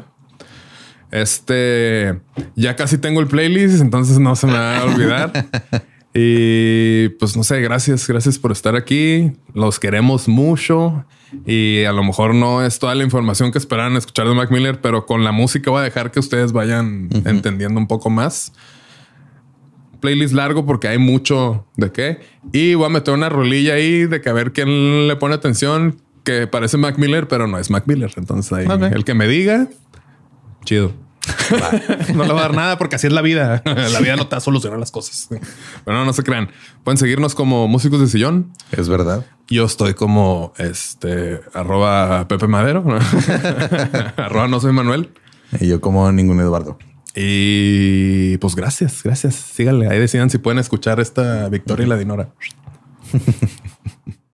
este ya casi tengo el playlist, entonces no se me va a olvidar. Y pues no sé, gracias, gracias por estar aquí. Los queremos mucho. Y a lo mejor no es toda la información que esperaban escuchar de Mac Miller, pero con la música voy a dejar que ustedes vayan entendiendo un poco más. Playlist largo porque hay mucho de qué. Y voy a meter una rolilla ahí de que a ver quién le pone atención, que parece Mac Miller, pero no es Mac Miller. Entonces ahí el que me diga, chido. no le va a dar nada porque así es la vida. La vida no te va a solucionar las cosas. Bueno, no se crean. Pueden seguirnos como músicos de sillón. Es verdad. Yo estoy como este arroba Pepe Madero. arroba no soy Manuel. Y yo como ningún Eduardo. Y pues gracias, gracias. Síganle. Ahí decidan si pueden escuchar esta Victoria y la Dinora.